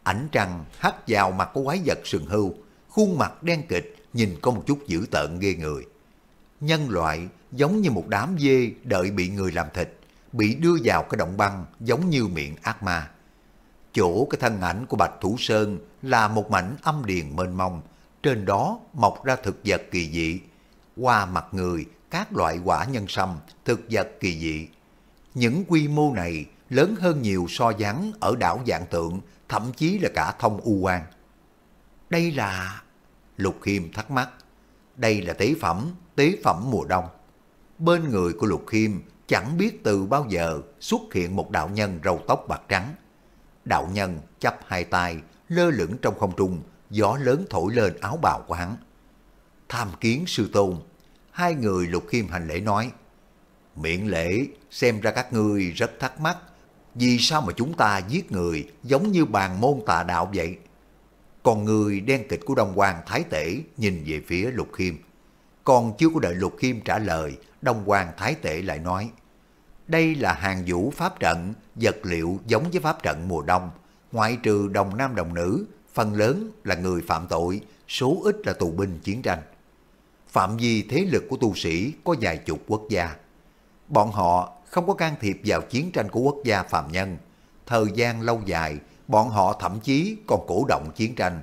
Ảnh trăng hắt vào mặt của quái vật sừng hưu, khuôn mặt đen kịch nhìn có một chút dữ tợn ghê người. Nhân loại giống như một đám dê đợi bị người làm thịt, bị đưa vào cái động băng giống như miệng ác ma. Chỗ cái thân ảnh của Bạch Thủ Sơn là một mảnh âm điền mênh mông, trên đó mọc ra thực vật kỳ dị. Qua mặt người, các loại quả nhân sâm, thực vật kỳ dị những quy mô này lớn hơn nhiều so dáng ở đảo Dạng Tượng, thậm chí là cả thông U Quan. Đây là... Lục Khiêm thắc mắc. Đây là tế phẩm, tế phẩm mùa đông. Bên người của Lục Khiêm chẳng biết từ bao giờ xuất hiện một đạo nhân râu tóc bạc trắng. Đạo nhân chắp hai tay, lơ lửng trong không trung, gió lớn thổi lên áo bào của hắn. Tham kiến sư tôn, hai người Lục Khiêm hành lễ nói, Miệng lễ xem ra các ngươi rất thắc mắc, vì sao mà chúng ta giết người giống như bàn môn tà đạo vậy? Còn người đen kịch của Đông Hoàng Thái Tể nhìn về phía Lục Khiêm. Còn chưa có đợi Lục Khiêm trả lời, Đông Hoàng Thái Tể lại nói, đây là hàng vũ pháp trận, vật liệu giống với pháp trận mùa đông, ngoại trừ đồng nam đồng nữ, phần lớn là người phạm tội, số ít là tù binh chiến tranh. Phạm vi thế lực của tu sĩ có vài chục quốc gia. Bọn họ không có can thiệp vào chiến tranh của quốc gia phàm nhân. Thời gian lâu dài, bọn họ thậm chí còn cổ động chiến tranh.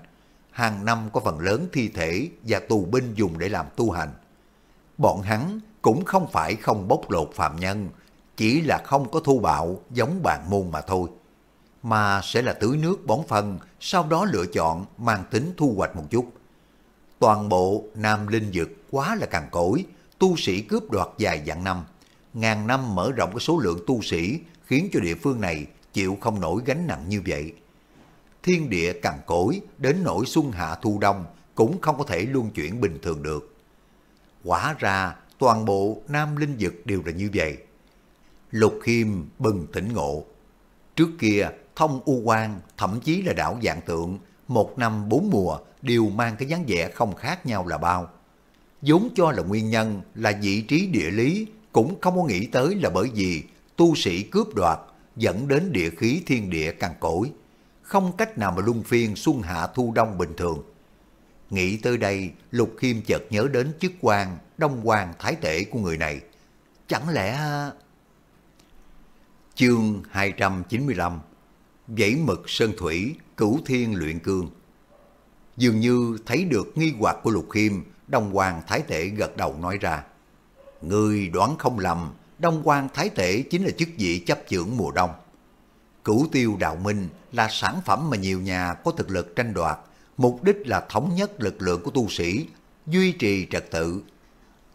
Hàng năm có phần lớn thi thể và tù binh dùng để làm tu hành. Bọn hắn cũng không phải không bóc lột phạm nhân, chỉ là không có thu bạo giống bạn môn mà thôi. Mà sẽ là tưới nước bón phân, sau đó lựa chọn mang tính thu hoạch một chút. Toàn bộ Nam Linh Dực quá là càng cỗi, tu sĩ cướp đoạt dài dặn năm ngàn năm mở rộng cái số lượng tu sĩ khiến cho địa phương này chịu không nổi gánh nặng như vậy. Thiên địa cằn cỗi đến nỗi xuân hạ thu đông cũng không có thể luân chuyển bình thường được. Quả ra toàn bộ nam linh Vực đều là như vậy. Lục Khiêm bừng tỉnh ngộ. Trước kia thông u quan thậm chí là đảo dạng tượng một năm bốn mùa đều mang cái dáng vẻ không khác nhau là bao. vốn cho là nguyên nhân là vị trí địa lý cũng không có nghĩ tới là bởi vì tu sĩ cướp đoạt dẫn đến địa khí thiên địa càng cỗi, không cách nào mà luân phiên xuân hạ thu đông bình thường. Nghĩ tới đây, Lục Khiêm chợt nhớ đến chức quan đông quan thái tể của người này. Chẳng lẽ... Chương 295 Dãy mực sơn thủy, cửu thiên luyện cương Dường như thấy được nghi hoặc của Lục Khiêm, Đông Hoàng Thái Tể gật đầu nói ra. Người đoán không lầm, Đông quan Thái Tể chính là chức vị chấp trưởng mùa đông. Cửu tiêu đạo minh là sản phẩm mà nhiều nhà có thực lực tranh đoạt, mục đích là thống nhất lực lượng của tu sĩ, duy trì trật tự.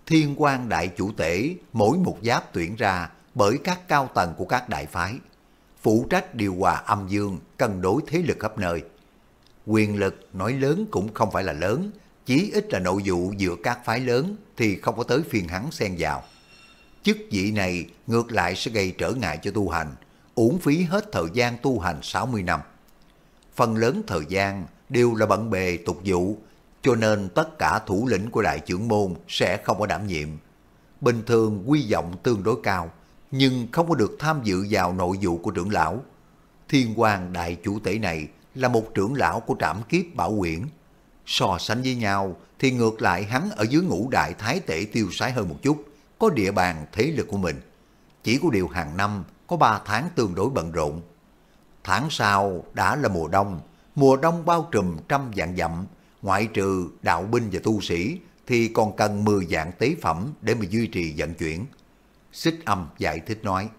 Thiên quan đại chủ tể mỗi một giáp tuyển ra bởi các cao tầng của các đại phái, phụ trách điều hòa âm dương, cân đối thế lực khắp nơi. Quyền lực nói lớn cũng không phải là lớn, chí ít là nội vụ giữa các phái lớn thì không có tới phiên hắn xen vào. Chức vị này ngược lại sẽ gây trở ngại cho tu hành, uổng phí hết thời gian tu hành 60 năm. Phần lớn thời gian đều là bận bề tục vụ, cho nên tất cả thủ lĩnh của đại trưởng môn sẽ không có đảm nhiệm. Bình thường quy vọng tương đối cao, nhưng không có được tham dự vào nội vụ của trưởng lão. Thiên quan đại chủ tể này là một trưởng lão của trảm kiếp Bảo Quyển, so sánh với nhau thì ngược lại hắn ở dưới ngũ đại thái tể tiêu sái hơn một chút, có địa bàn thế lực của mình. Chỉ có điều hàng năm có 3 tháng tương đối bận rộn. Tháng sau đã là mùa đông, mùa đông bao trùm trăm dạng dặm, ngoại trừ đạo binh và tu sĩ thì còn cần 10 dạng tế phẩm để mà duy trì vận chuyển. Xích âm giải thích nói,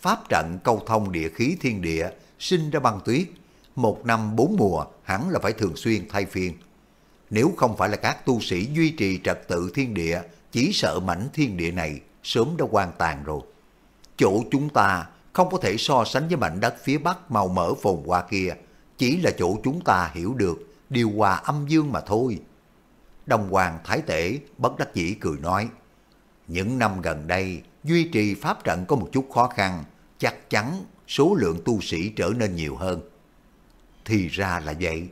Pháp trận câu thông địa khí thiên địa, sinh ra băng tuyết, một năm bốn mùa hẳn là phải thường xuyên thay phiên. Nếu không phải là các tu sĩ duy trì trật tự thiên địa, chỉ sợ mảnh thiên địa này sớm đã quan tàn rồi. Chỗ chúng ta không có thể so sánh với mảnh đất phía bắc màu mỡ phồn hoa kia, chỉ là chỗ chúng ta hiểu được điều hòa âm dương mà thôi. Đồng Hoàng Thái Tể bất đắc dĩ cười nói, những năm gần đây duy trì pháp trận có một chút khó khăn, chắc chắn số lượng tu sĩ trở nên nhiều hơn. Thì ra là vậy.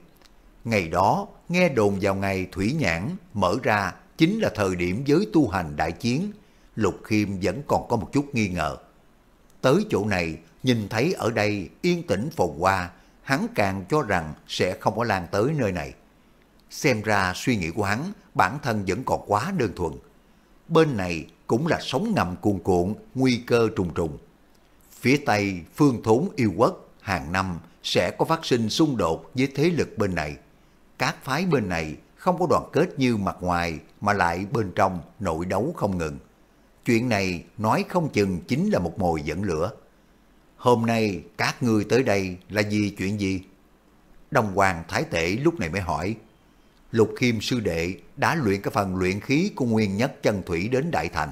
Ngày đó, nghe đồn vào ngày Thủy Nhãn mở ra chính là thời điểm giới tu hành đại chiến, Lục Khiêm vẫn còn có một chút nghi ngờ. Tới chỗ này, nhìn thấy ở đây yên tĩnh phồn hoa, hắn càng cho rằng sẽ không có lan tới nơi này. Xem ra suy nghĩ của hắn, bản thân vẫn còn quá đơn thuần. Bên này cũng là sóng ngầm cuồn cuộn, nguy cơ trùng trùng. Phía Tây, phương thốn yêu quốc, hàng năm sẽ có phát sinh xung đột với thế lực bên này các phái bên này không có đoàn kết như mặt ngoài mà lại bên trong nội đấu không ngừng. Chuyện này nói không chừng chính là một mồi dẫn lửa. Hôm nay các ngươi tới đây là vì chuyện gì? Đồng Hoàng Thái Tể lúc này mới hỏi. Lục Khiêm Sư Đệ đã luyện cái phần luyện khí của Nguyên Nhất Chân Thủy đến Đại Thành.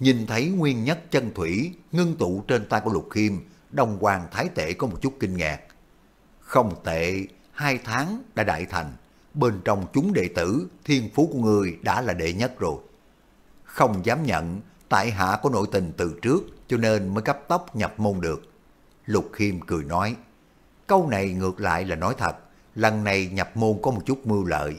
Nhìn thấy Nguyên Nhất Chân Thủy ngưng tụ trên tay của Lục Khiêm, Đồng Hoàng Thái Tể có một chút kinh ngạc. Không tệ, hai tháng đã đại thành, bên trong chúng đệ tử, thiên phú của người đã là đệ nhất rồi. Không dám nhận, tại hạ có nội tình từ trước cho nên mới cấp tốc nhập môn được. Lục Khiêm cười nói, câu này ngược lại là nói thật, lần này nhập môn có một chút mưu lợi.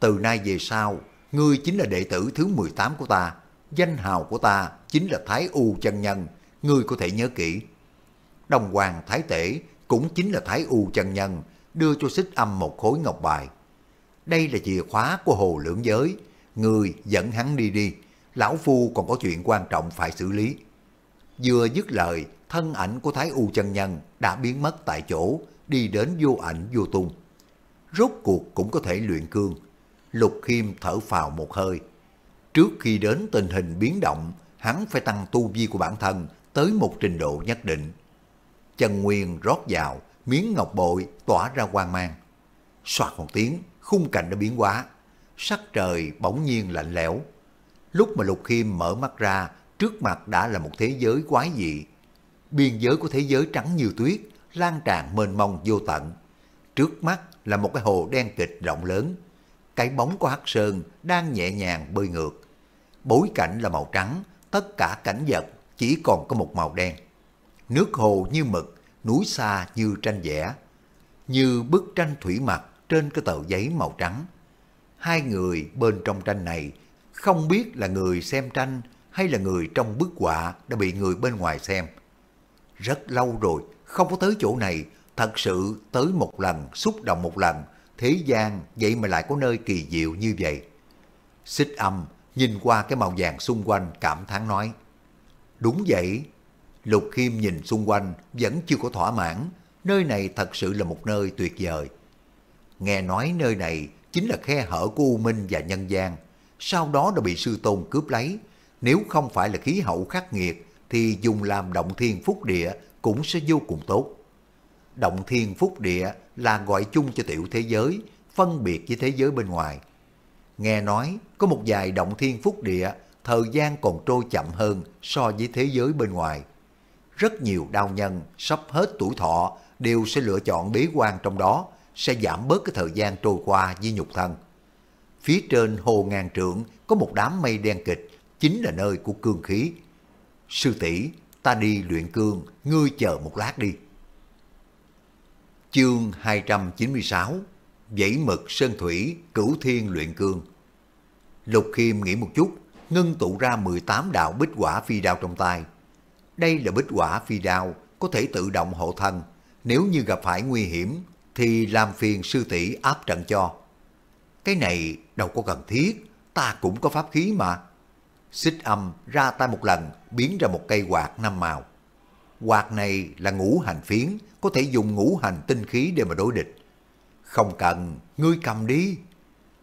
Từ nay về sau, ngươi chính là đệ tử thứ 18 của ta, danh hào của ta chính là Thái U Chân Nhân, ngươi có thể nhớ kỹ. Đồng Hoàng Thái Tể cũng chính là Thái U Chân Nhân, đưa cho xích âm một khối ngọc bài. Đây là chìa khóa của hồ lưỡng giới, người dẫn hắn đi đi, lão phu còn có chuyện quan trọng phải xử lý. Vừa dứt lời, thân ảnh của Thái U chân nhân đã biến mất tại chỗ, đi đến vô ảnh vô tung. Rốt cuộc cũng có thể luyện cương. Lục Khiêm thở phào một hơi. Trước khi đến tình hình biến động, hắn phải tăng tu vi của bản thân tới một trình độ nhất định. Chân Nguyên rót vào, miếng ngọc bội tỏa ra quang mang. Soạt một tiếng, khung cảnh đã biến hóa. Sắc trời bỗng nhiên lạnh lẽo. Lúc mà Lục Khiêm mở mắt ra, trước mặt đã là một thế giới quái dị. Biên giới của thế giới trắng như tuyết, lan tràn mênh mông vô tận. Trước mắt là một cái hồ đen kịch rộng lớn. Cái bóng của Hắc Sơn đang nhẹ nhàng bơi ngược. Bối cảnh là màu trắng, tất cả cảnh vật chỉ còn có một màu đen. Nước hồ như mực núi xa như tranh vẽ, như bức tranh thủy mặc trên cái tờ giấy màu trắng. Hai người bên trong tranh này không biết là người xem tranh hay là người trong bức họa đã bị người bên ngoài xem. Rất lâu rồi, không có tới chỗ này, thật sự tới một lần, xúc động một lần, thế gian vậy mà lại có nơi kỳ diệu như vậy. Xích âm nhìn qua cái màu vàng xung quanh cảm thán nói, đúng vậy, Lục Khiêm nhìn xung quanh vẫn chưa có thỏa mãn, nơi này thật sự là một nơi tuyệt vời. Nghe nói nơi này chính là khe hở của U Minh và Nhân gian, sau đó đã bị Sư Tôn cướp lấy. Nếu không phải là khí hậu khắc nghiệt, thì dùng làm động thiên phúc địa cũng sẽ vô cùng tốt. Động thiên phúc địa là gọi chung cho tiểu thế giới, phân biệt với thế giới bên ngoài. Nghe nói có một vài động thiên phúc địa thời gian còn trôi chậm hơn so với thế giới bên ngoài rất nhiều đau nhân sắp hết tuổi thọ đều sẽ lựa chọn bế quan trong đó, sẽ giảm bớt cái thời gian trôi qua di nhục thân. Phía trên hồ ngàn trượng có một đám mây đen kịch, chính là nơi của cương khí. Sư tỷ ta đi luyện cương, ngươi chờ một lát đi. Chương 296 Dãy mực sơn thủy, cửu thiên luyện cương Lục Khiêm nghĩ một chút, ngưng tụ ra 18 đạo bích quả phi đao trong tay, đây là bích quả phi đao, có thể tự động hộ thân. Nếu như gặp phải nguy hiểm, thì làm phiền sư tỷ áp trận cho. Cái này đâu có cần thiết, ta cũng có pháp khí mà. Xích âm ra tay một lần, biến ra một cây quạt năm màu. Quạt này là ngũ hành phiến, có thể dùng ngũ hành tinh khí để mà đối địch. Không cần, ngươi cầm đi.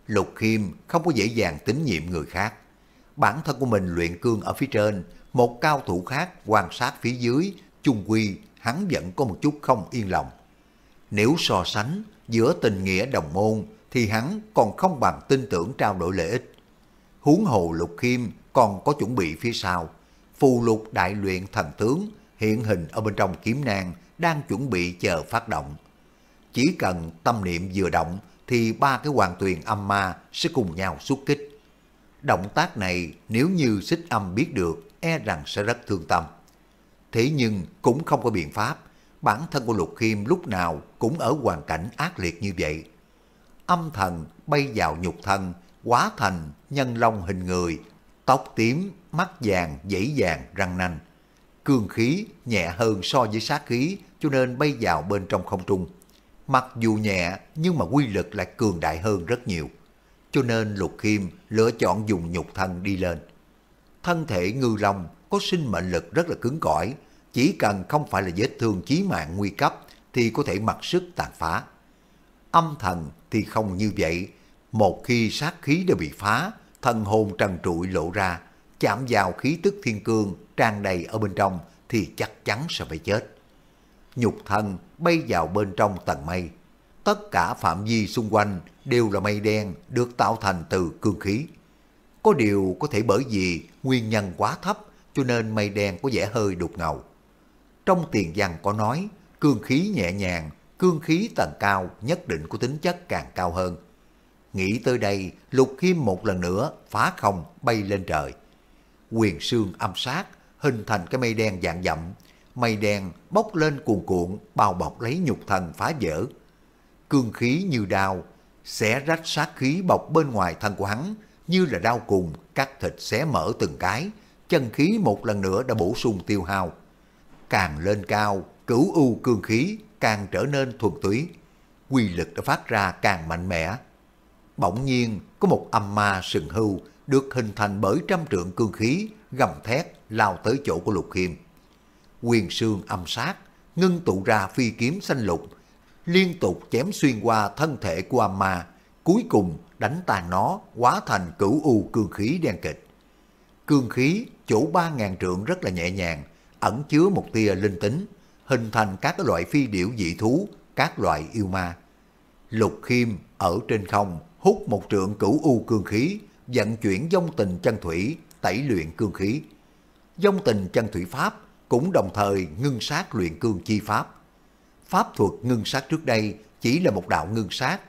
Lục Khiêm không có dễ dàng tín nhiệm người khác. Bản thân của mình luyện cương ở phía trên, một cao thủ khác quan sát phía dưới, chung quy hắn vẫn có một chút không yên lòng. Nếu so sánh giữa tình nghĩa đồng môn thì hắn còn không bằng tin tưởng trao đổi lợi ích. Huống hồ Lục Khiêm còn có chuẩn bị phía sau. Phù lục đại luyện thần tướng hiện hình ở bên trong kiếm nang đang chuẩn bị chờ phát động. Chỉ cần tâm niệm vừa động thì ba cái hoàng tuyền âm ma sẽ cùng nhau xuất kích. Động tác này nếu như xích âm biết được e rằng sẽ rất thương tâm. Thế nhưng cũng không có biện pháp, bản thân của Lục Khiêm lúc nào cũng ở hoàn cảnh ác liệt như vậy. Âm thần bay vào nhục thân, quá thành, nhân long hình người, tóc tím, mắt vàng, dãy vàng, răng nanh. Cương khí nhẹ hơn so với sát khí cho nên bay vào bên trong không trung. Mặc dù nhẹ nhưng mà quy lực lại cường đại hơn rất nhiều. Cho nên Lục Khiêm lựa chọn dùng nhục thân đi lên thân thể ngư long có sinh mệnh lực rất là cứng cỏi, chỉ cần không phải là vết thương chí mạng nguy cấp thì có thể mặc sức tàn phá. Âm thần thì không như vậy, một khi sát khí đã bị phá, thần hồn trần trụi lộ ra, chạm vào khí tức thiên cương tràn đầy ở bên trong thì chắc chắn sẽ phải chết. Nhục thân bay vào bên trong tầng mây. Tất cả phạm vi xung quanh đều là mây đen được tạo thành từ cương khí. Có điều có thể bởi vì nguyên nhân quá thấp cho nên mây đen có vẻ hơi đục ngầu. Trong tiền văn có nói, cương khí nhẹ nhàng, cương khí tầng cao nhất định của tính chất càng cao hơn. Nghĩ tới đây, Lục Khiêm một lần nữa phá không bay lên trời. Quyền xương âm sát, hình thành cái mây đen dạng dặm, mây đen bốc lên cuồn cuộn bao bọc lấy nhục thần phá vỡ. Cương khí như đao, xé rách sát khí bọc bên ngoài thân của hắn, như là đau cùng, cắt thịt xé mở từng cái, chân khí một lần nữa đã bổ sung tiêu hao. Càng lên cao, cửu u cương khí càng trở nên thuần túy, quy lực đã phát ra càng mạnh mẽ. Bỗng nhiên, có một âm ma sừng hưu được hình thành bởi trăm trượng cương khí, gầm thét, lao tới chỗ của lục khiêm. Quyền sương âm sát, ngưng tụ ra phi kiếm xanh lục, liên tục chém xuyên qua thân thể của âm ma, cuối cùng đánh tàn nó quá thành cửu u cương khí đen kịch. Cương khí chủ 3.000 trượng rất là nhẹ nhàng, ẩn chứa một tia linh tính, hình thành các loại phi điểu dị thú, các loại yêu ma. Lục khiêm ở trên không hút một trượng cửu u cương khí, vận chuyển dông tình chân thủy, tẩy luyện cương khí. Dông tình chân thủy pháp cũng đồng thời ngưng sát luyện cương chi pháp. Pháp thuật ngưng sát trước đây chỉ là một đạo ngưng sát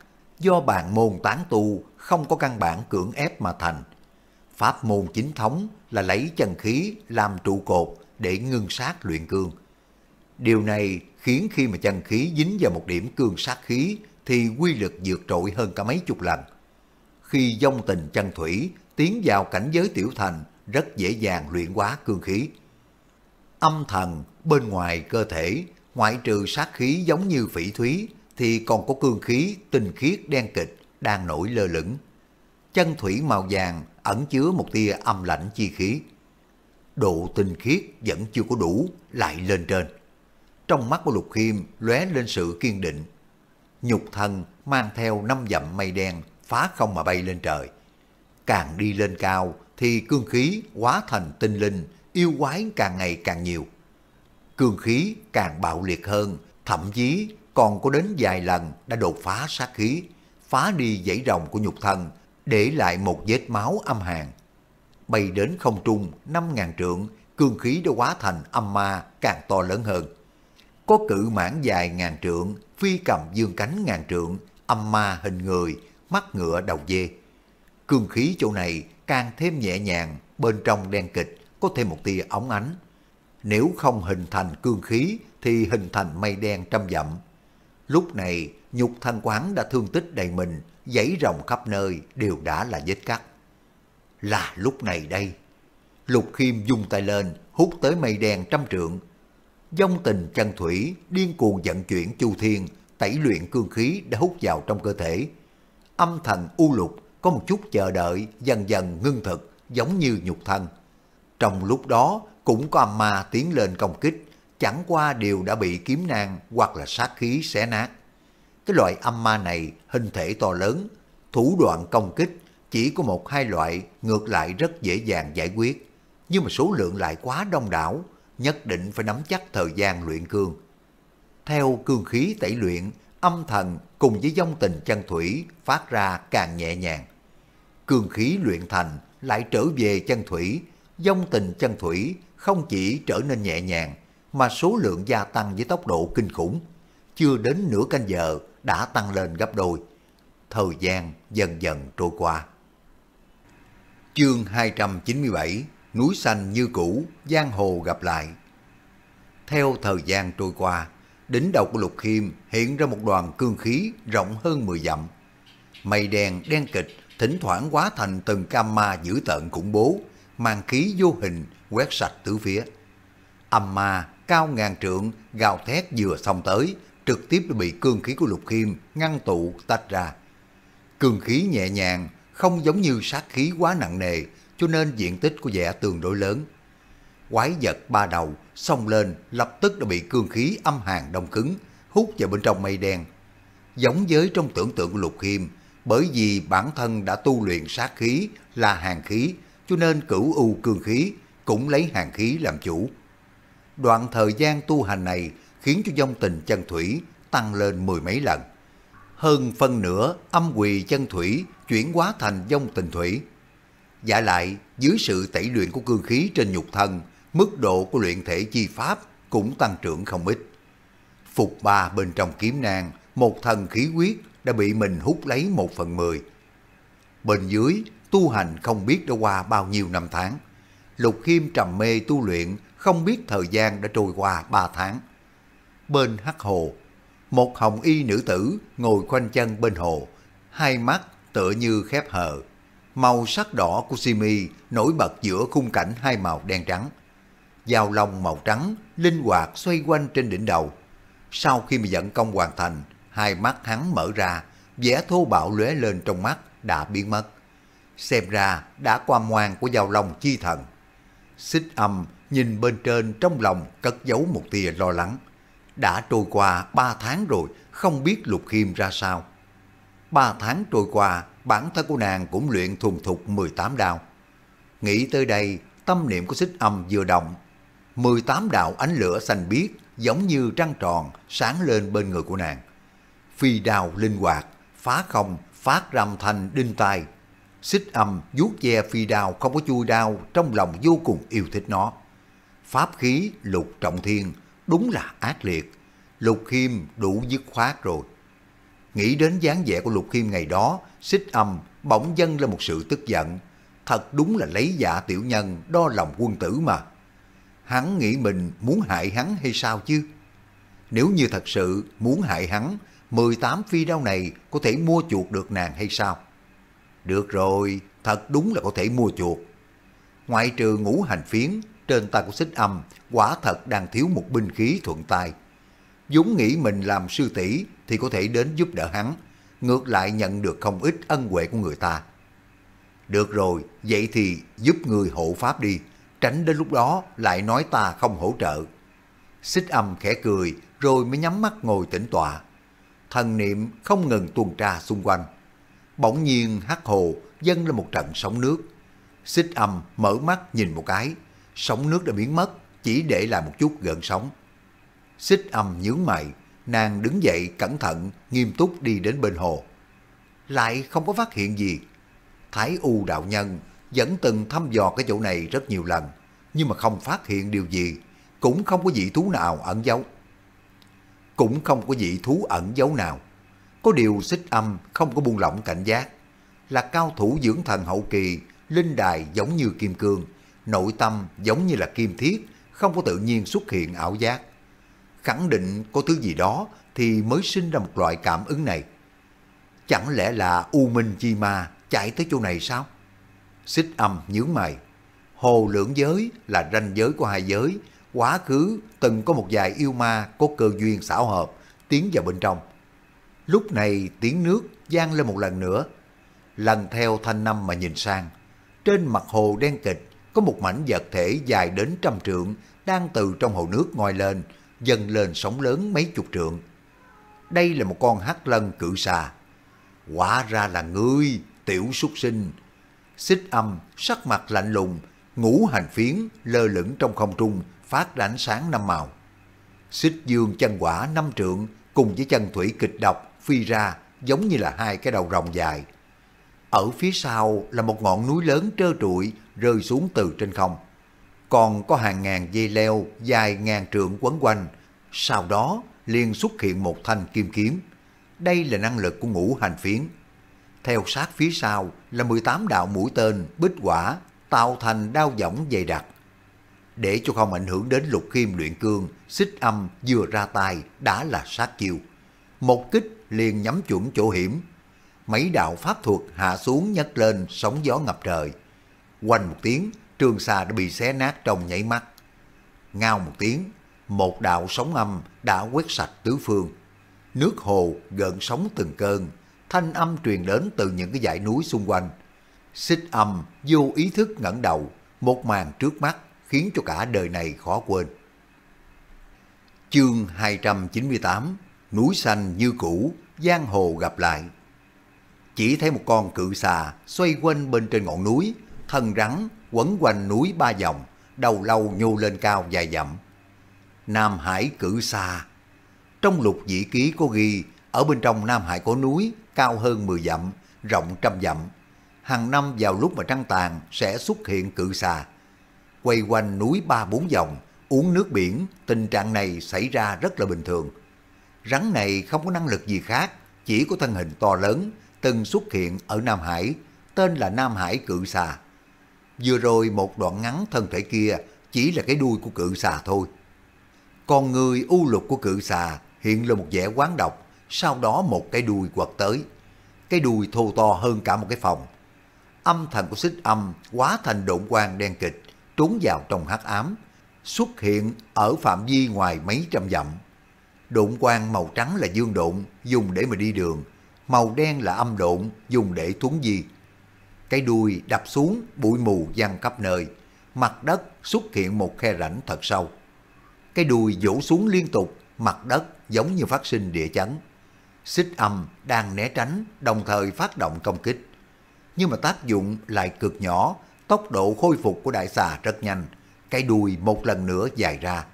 do bạn môn tán tu không có căn bản cưỡng ép mà thành. Pháp môn chính thống là lấy chân khí làm trụ cột để ngưng sát luyện cương. Điều này khiến khi mà chân khí dính vào một điểm cương sát khí thì quy lực vượt trội hơn cả mấy chục lần. Khi dông tình chân thủy tiến vào cảnh giới tiểu thành rất dễ dàng luyện hóa cương khí. Âm thần bên ngoài cơ thể ngoại trừ sát khí giống như phỉ thúy thì còn có cương khí tinh khiết đen kịch đang nổi lơ lửng. Chân thủy màu vàng ẩn chứa một tia âm lạnh chi khí. Độ tinh khiết vẫn chưa có đủ, lại lên trên. Trong mắt của Lục Khiêm lóe lên sự kiên định. Nhục thân mang theo năm dặm mây đen phá không mà bay lên trời. Càng đi lên cao thì cương khí hóa thành tinh linh, yêu quái càng ngày càng nhiều. Cương khí càng bạo liệt hơn, thậm chí còn có đến vài lần đã đột phá sát khí, phá đi dãy rồng của nhục thân, để lại một vết máu âm hàn. Bay đến không trung 5.000 trượng, cương khí đã hóa thành âm ma càng to lớn hơn. Có cự mãn dài ngàn trượng, phi cầm dương cánh ngàn trượng, âm ma hình người, mắt ngựa đầu dê. Cương khí chỗ này càng thêm nhẹ nhàng, bên trong đen kịch có thêm một tia ống ánh. Nếu không hình thành cương khí thì hình thành mây đen trăm dặm, Lúc này, nhục thân quán đã thương tích đầy mình, giấy rồng khắp nơi đều đã là vết cắt. Là lúc này đây. Lục Khiêm dùng tay lên, hút tới mây đen trăm trượng. Dông tình chân thủy, điên cuồng vận chuyển chu thiên, tẩy luyện cương khí đã hút vào trong cơ thể. Âm thần u lục có một chút chờ đợi dần dần ngưng thực giống như nhục thân. Trong lúc đó cũng có âm ma tiến lên công kích chẳng qua đều đã bị kiếm nang hoặc là sát khí xé nát. Cái loại âm ma này hình thể to lớn, thủ đoạn công kích chỉ có một hai loại ngược lại rất dễ dàng giải quyết, nhưng mà số lượng lại quá đông đảo, nhất định phải nắm chắc thời gian luyện cương. Theo cương khí tẩy luyện, âm thần cùng với dông tình chân thủy phát ra càng nhẹ nhàng. Cương khí luyện thành lại trở về chân thủy, dông tình chân thủy không chỉ trở nên nhẹ nhàng mà số lượng gia tăng với tốc độ kinh khủng. Chưa đến nửa canh giờ đã tăng lên gấp đôi. Thời gian dần dần trôi qua. Chương 297 Núi xanh như cũ, giang hồ gặp lại. Theo thời gian trôi qua, đỉnh đầu của Lục Khiêm hiện ra một đoàn cương khí rộng hơn 10 dặm. Mây đen đen kịch thỉnh thoảng hóa thành từng cam ma dữ tợn khủng bố, mang khí vô hình quét sạch tứ phía. Âm ma cao ngàn trượng, gào thét vừa xong tới, trực tiếp bị cương khí của Lục Khiêm ngăn tụ tách ra. Cương khí nhẹ nhàng, không giống như sát khí quá nặng nề, cho nên diện tích của vẻ tương đối lớn. Quái vật ba đầu xông lên lập tức đã bị cương khí âm hàn đông cứng, hút vào bên trong mây đen. Giống với trong tưởng tượng của Lục Khiêm, bởi vì bản thân đã tu luyện sát khí là hàng khí, cho nên cửu u cương khí cũng lấy hàng khí làm chủ. Đoạn thời gian tu hành này khiến cho dông tình chân thủy tăng lên mười mấy lần. Hơn phân nửa âm quỳ chân thủy chuyển hóa thành dông tình thủy. Giả lại, dưới sự tẩy luyện của cương khí trên nhục thân, mức độ của luyện thể chi pháp cũng tăng trưởng không ít. Phục ba bên trong kiếm nang một thần khí quyết đã bị mình hút lấy một phần mười. Bên dưới, tu hành không biết đã qua bao nhiêu năm tháng. Lục Khiêm trầm mê tu luyện không biết thời gian đã trôi qua 3 tháng. Bên hắc hồ, một hồng y nữ tử ngồi khoanh chân bên hồ, hai mắt tựa như khép hờ. Màu sắc đỏ của simi nổi bật giữa khung cảnh hai màu đen trắng. giao lông màu trắng linh hoạt xoay quanh trên đỉnh đầu. Sau khi mà dẫn công hoàn thành, hai mắt hắn mở ra, vẻ thô bạo lóe lên trong mắt đã biến mất. Xem ra đã qua ngoan của giao long chi thần. Xích âm nhìn bên trên trong lòng cất giấu một tia lo lắng. Đã trôi qua ba tháng rồi, không biết Lục Khiêm ra sao. ba tháng trôi qua, bản thân của nàng cũng luyện thuần thục 18 đạo Nghĩ tới đây, tâm niệm của xích âm vừa động. 18 đạo ánh lửa xanh biếc giống như trăng tròn sáng lên bên người của nàng. Phi đao linh hoạt, phá không, phát rầm thành đinh tai. Xích âm vuốt ve phi đao không có chui đao trong lòng vô cùng yêu thích nó. Pháp khí lục trọng thiên đúng là ác liệt. Lục khiêm đủ dứt khoát rồi. Nghĩ đến dáng vẻ của lục khiêm ngày đó, xích âm bỗng dâng lên một sự tức giận. Thật đúng là lấy dạ tiểu nhân đo lòng quân tử mà. Hắn nghĩ mình muốn hại hắn hay sao chứ? Nếu như thật sự muốn hại hắn, 18 phi đao này có thể mua chuột được nàng hay sao? Được rồi, thật đúng là có thể mua chuột. Ngoại trừ ngũ hành phiến, trên tay của xích âm quả thật đang thiếu một binh khí thuận tay. Dũng nghĩ mình làm sư tỷ thì có thể đến giúp đỡ hắn, ngược lại nhận được không ít ân huệ của người ta. Được rồi, vậy thì giúp người hộ pháp đi, tránh đến lúc đó lại nói ta không hỗ trợ. Xích âm khẽ cười rồi mới nhắm mắt ngồi tĩnh tọa. Thần niệm không ngừng tuần tra xung quanh. Bỗng nhiên hắc hồ dâng lên một trận sóng nước. Xích âm mở mắt nhìn một cái, sóng nước đã biến mất, chỉ để lại một chút gợn sóng. Xích âm nhướng mày, nàng đứng dậy cẩn thận, nghiêm túc đi đến bên hồ. Lại không có phát hiện gì. Thái U đạo nhân vẫn từng thăm dò cái chỗ này rất nhiều lần, nhưng mà không phát hiện điều gì, cũng không có dị thú nào ẩn giấu. Cũng không có dị thú ẩn giấu nào. Có điều xích âm không có buông lỏng cảnh giác, là cao thủ dưỡng thần hậu kỳ, linh đài giống như kim cương nội tâm giống như là kim thiết, không có tự nhiên xuất hiện ảo giác. Khẳng định có thứ gì đó thì mới sinh ra một loại cảm ứng này. Chẳng lẽ là U Minh Chi Ma chạy tới chỗ này sao? Xích âm nhướng mày. Hồ lưỡng giới là ranh giới của hai giới. Quá khứ từng có một vài yêu ma có cơ duyên xảo hợp tiến vào bên trong. Lúc này tiếng nước gian lên một lần nữa. Lần theo thanh năm mà nhìn sang. Trên mặt hồ đen kịch có một mảnh vật thể dài đến trăm trượng đang từ trong hồ nước ngoi lên, dần lên sóng lớn mấy chục trượng. Đây là một con hắc lân cự xà. Quả ra là ngươi, tiểu súc sinh. Xích âm, sắc mặt lạnh lùng, ngũ hành phiến lơ lửng trong không trung, phát ánh sáng năm màu. Xích dương chân quả năm trượng cùng với chân thủy kịch độc phi ra giống như là hai cái đầu rồng dài, ở phía sau là một ngọn núi lớn trơ trụi rơi xuống từ trên không. Còn có hàng ngàn dây leo dài ngàn trượng quấn quanh. Sau đó liền xuất hiện một thanh kim kiếm. Đây là năng lực của ngũ hành phiến. Theo sát phía sau là 18 đạo mũi tên, bích quả, tạo thành đao võng dày đặc. Để cho không ảnh hưởng đến lục kim luyện cương, xích âm vừa ra tay đã là sát chiêu. Một kích liền nhắm chuẩn chỗ hiểm, mấy đạo pháp thuật hạ xuống nhấc lên sóng gió ngập trời. Quanh một tiếng, trường xa đã bị xé nát trong nháy mắt. Ngao một tiếng, một đạo sóng âm đã quét sạch tứ phương. Nước hồ gợn sóng từng cơn, thanh âm truyền đến từ những cái dãy núi xung quanh. Xích âm vô ý thức ngẩng đầu, một màn trước mắt khiến cho cả đời này khó quên. Chương 298 Núi xanh như cũ, giang hồ gặp lại chỉ thấy một con cự xà xoay quanh bên trên ngọn núi, thân rắn quấn quanh núi ba vòng, đầu lâu nhô lên cao dài dặm. Nam Hải cự xà Trong lục dĩ ký có ghi, ở bên trong Nam Hải có núi cao hơn 10 dặm, rộng trăm dặm. Hàng năm vào lúc mà trăng tàn sẽ xuất hiện cự xà. Quay quanh núi ba bốn vòng, uống nước biển, tình trạng này xảy ra rất là bình thường. Rắn này không có năng lực gì khác, chỉ có thân hình to lớn, từng xuất hiện ở Nam Hải, tên là Nam Hải cự xà. Vừa rồi một đoạn ngắn thân thể kia chỉ là cái đuôi của cự xà thôi. Con người u lục của cự xà hiện lên một vẻ quán độc, sau đó một cái đuôi quật tới. Cái đuôi thô to hơn cả một cái phòng. Âm thần của xích âm quá thành độn quang đen kịch, trốn vào trong hắc ám, xuất hiện ở phạm vi ngoài mấy trăm dặm. Độn quang màu trắng là dương độn, dùng để mà đi đường, màu đen là âm độn dùng để thuấn di. Cái đuôi đập xuống, bụi mù văng khắp nơi, mặt đất xuất hiện một khe rãnh thật sâu. Cái đuôi vỗ xuống liên tục, mặt đất giống như phát sinh địa chấn. Xích âm đang né tránh, đồng thời phát động công kích. Nhưng mà tác dụng lại cực nhỏ, tốc độ khôi phục của đại xà rất nhanh, cái đuôi một lần nữa dài ra.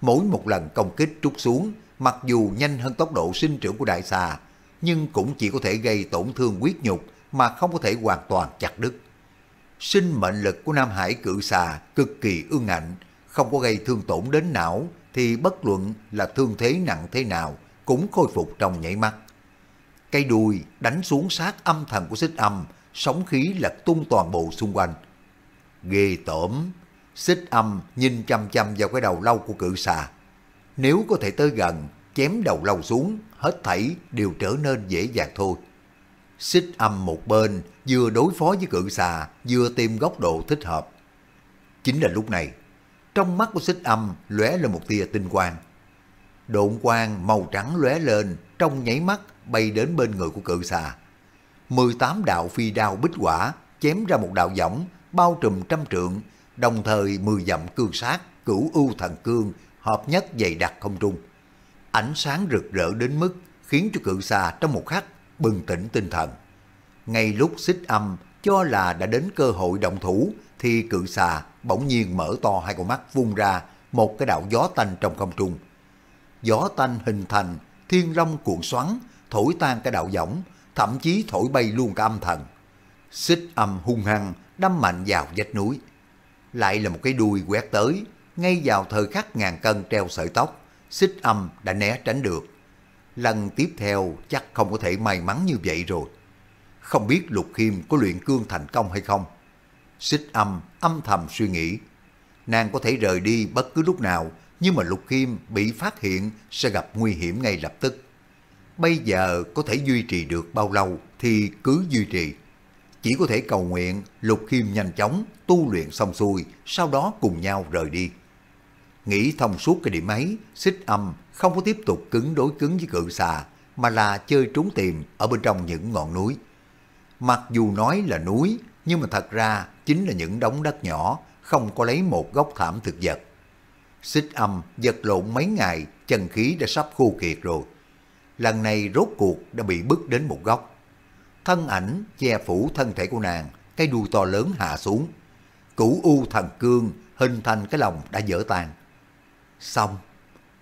Mỗi một lần công kích trút xuống, mặc dù nhanh hơn tốc độ sinh trưởng của đại xà, nhưng cũng chỉ có thể gây tổn thương quyết nhục mà không có thể hoàn toàn chặt đứt. Sinh mệnh lực của Nam Hải cự xà cực kỳ ương ngạnh, không có gây thương tổn đến não thì bất luận là thương thế nặng thế nào cũng khôi phục trong nhảy mắt. Cây đùi đánh xuống sát âm thần của xích âm, sóng khí lật tung toàn bộ xung quanh. Ghê tởm, xích âm nhìn chăm chăm vào cái đầu lâu của cự xà. Nếu có thể tới gần, chém đầu lâu xuống, hết thảy đều trở nên dễ dàng thôi. Xích âm một bên, vừa đối phó với cự xà, vừa tìm góc độ thích hợp. Chính là lúc này, trong mắt của xích âm lóe lên một tia tinh quang. Độn quang màu trắng lóe lên, trong nháy mắt bay đến bên người của cự xà. 18 đạo phi đao bích quả chém ra một đạo võng bao trùm trăm trượng, đồng thời 10 dặm cương sát, cửu ưu thần cương, hợp nhất dày đặc không trung ánh sáng rực rỡ đến mức khiến cho cự xà trong một khắc bừng tỉnh tinh thần. Ngay lúc xích âm cho là đã đến cơ hội động thủ thì cự xà bỗng nhiên mở to hai con mắt vung ra một cái đạo gió tanh trong không trung. Gió tanh hình thành, thiên long cuộn xoắn, thổi tan cái đạo võng, thậm chí thổi bay luôn cả âm thần. Xích âm hung hăng, đâm mạnh vào vách núi. Lại là một cái đuôi quét tới, ngay vào thời khắc ngàn cân treo sợi tóc xích âm đã né tránh được. Lần tiếp theo chắc không có thể may mắn như vậy rồi. Không biết Lục Khiêm có luyện cương thành công hay không? Xích âm âm thầm suy nghĩ. Nàng có thể rời đi bất cứ lúc nào, nhưng mà Lục Khiêm bị phát hiện sẽ gặp nguy hiểm ngay lập tức. Bây giờ có thể duy trì được bao lâu thì cứ duy trì. Chỉ có thể cầu nguyện Lục Khiêm nhanh chóng tu luyện xong xuôi, sau đó cùng nhau rời đi nghĩ thông suốt cái điểm ấy, xích âm không có tiếp tục cứng đối cứng với cự xà, mà là chơi trốn tìm ở bên trong những ngọn núi. Mặc dù nói là núi, nhưng mà thật ra chính là những đống đất nhỏ, không có lấy một góc thảm thực vật. Xích âm vật lộn mấy ngày, chân khí đã sắp khô kiệt rồi. Lần này rốt cuộc đã bị bức đến một góc. Thân ảnh che phủ thân thể của nàng, cái đuôi to lớn hạ xuống. Cửu U thần cương hình thành cái lòng đã dở tàn. Xong,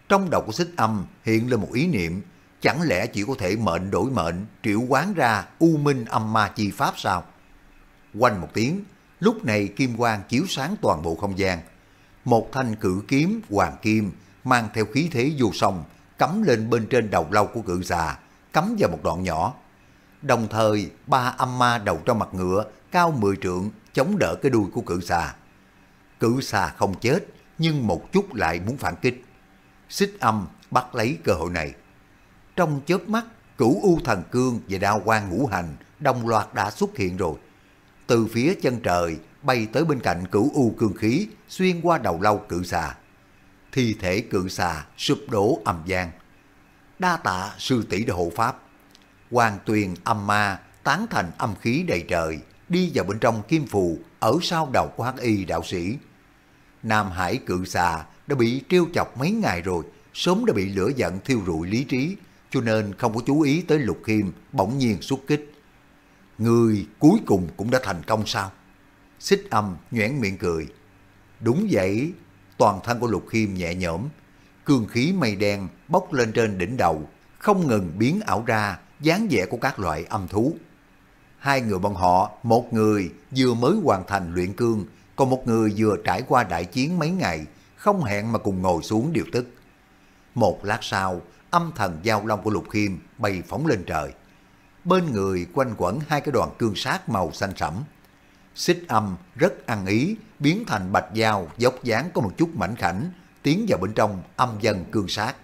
trong đầu của xích âm hiện lên một ý niệm, chẳng lẽ chỉ có thể mệnh đổi mệnh, triệu quán ra u minh âm ma chi pháp sao? Quanh một tiếng, lúc này kim quang chiếu sáng toàn bộ không gian. Một thanh cử kiếm hoàng kim mang theo khí thế vô sông cắm lên bên trên đầu lâu của cự xà, cắm vào một đoạn nhỏ. Đồng thời, ba âm ma đầu trong mặt ngựa cao 10 trượng chống đỡ cái đuôi của cự xà. Cự xà không chết, nhưng một chút lại muốn phản kích. Xích âm bắt lấy cơ hội này. Trong chớp mắt, cửu u thần cương và đao quang ngũ hành đồng loạt đã xuất hiện rồi. Từ phía chân trời bay tới bên cạnh cửu u cương khí xuyên qua đầu lâu cự xà. Thi thể cự xà sụp đổ ầm gian. Đa tạ sư tỷ hộ pháp. Hoàng tuyền âm ma tán thành âm khí đầy trời đi vào bên trong kim phù ở sau đầu của hắc y đạo sĩ Nam Hải cự xà đã bị trêu chọc mấy ngày rồi, sớm đã bị lửa giận thiêu rụi lý trí, cho nên không có chú ý tới Lục Khiêm bỗng nhiên xuất kích. Người cuối cùng cũng đã thành công sao? Xích âm nhoẻn miệng cười. Đúng vậy, toàn thân của Lục Khiêm nhẹ nhõm, cương khí mây đen bốc lên trên đỉnh đầu, không ngừng biến ảo ra dáng vẻ của các loại âm thú. Hai người bọn họ, một người vừa mới hoàn thành luyện cương, còn một người vừa trải qua đại chiến mấy ngày, không hẹn mà cùng ngồi xuống điều tức. Một lát sau, âm thần giao long của Lục Khiêm bay phóng lên trời. Bên người quanh quẩn hai cái đoàn cương sát màu xanh sẫm. Xích âm rất ăn ý, biến thành bạch dao dốc dáng có một chút mảnh khảnh, tiến vào bên trong âm dân cương sát.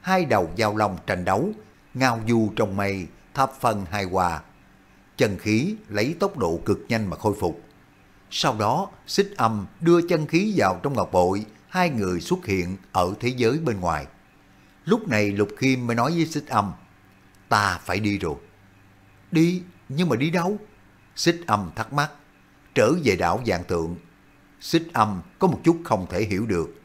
Hai đầu giao long tranh đấu, ngao du trong mây, thập phần hài hòa. Chân khí lấy tốc độ cực nhanh mà khôi phục sau đó, xích âm đưa chân khí vào trong ngọc bội, hai người xuất hiện ở thế giới bên ngoài. Lúc này Lục Khiêm mới nói với xích âm, ta phải đi rồi. Đi, nhưng mà đi đâu? Xích âm thắc mắc, trở về đảo dạng tượng. Xích âm có một chút không thể hiểu được.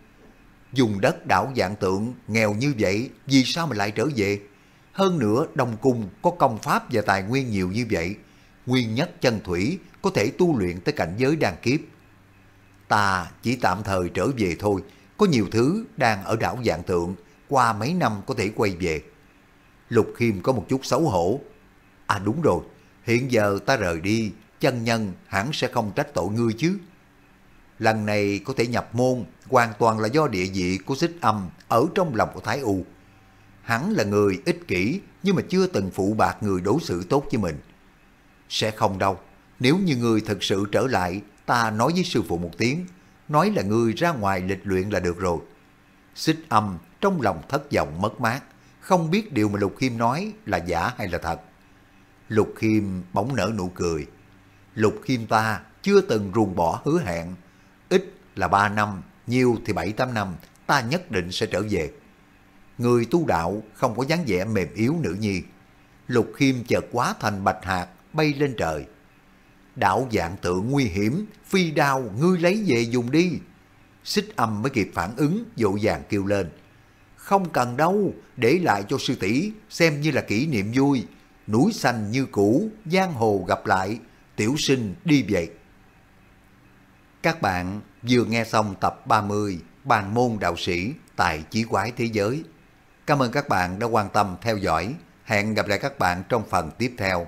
Dùng đất đảo dạng tượng nghèo như vậy, vì sao mà lại trở về? Hơn nữa, Đông Cung có công pháp và tài nguyên nhiều như vậy, nguyên nhất chân thủy có thể tu luyện tới cảnh giới đan kiếp. Ta chỉ tạm thời trở về thôi, có nhiều thứ đang ở đảo dạng tượng, qua mấy năm có thể quay về. Lục Khiêm có một chút xấu hổ. À đúng rồi, hiện giờ ta rời đi, chân nhân hẳn sẽ không trách tội ngươi chứ. Lần này có thể nhập môn hoàn toàn là do địa vị của xích âm ở trong lòng của Thái U. Hắn là người ích kỷ nhưng mà chưa từng phụ bạc người đối xử tốt với mình. Sẽ không đâu. Nếu như ngươi thật sự trở lại, ta nói với sư phụ một tiếng. Nói là ngươi ra ngoài lịch luyện là được rồi. Xích âm trong lòng thất vọng mất mát. Không biết điều mà Lục Khiêm nói là giả hay là thật. Lục Khiêm bỗng nở nụ cười. Lục Khiêm ta chưa từng ruồng bỏ hứa hẹn. Ít là 3 năm, nhiều thì 7-8 năm, ta nhất định sẽ trở về. Người tu đạo không có dáng vẻ mềm yếu nữ nhi. Lục Khiêm chợt quá thành bạch hạt, bay lên trời. Đạo dạng tượng nguy hiểm, phi đao ngươi lấy về dùng đi. Xích âm mới kịp phản ứng, dỗ dàng kêu lên. Không cần đâu, để lại cho sư tỷ xem như là kỷ niệm vui. Núi xanh như cũ, giang hồ gặp lại, tiểu sinh đi vậy. Các bạn vừa nghe xong tập 30 Bàn môn đạo sĩ tại chí quái thế giới. Cảm ơn các bạn đã quan tâm theo dõi. Hẹn gặp lại các bạn trong phần tiếp theo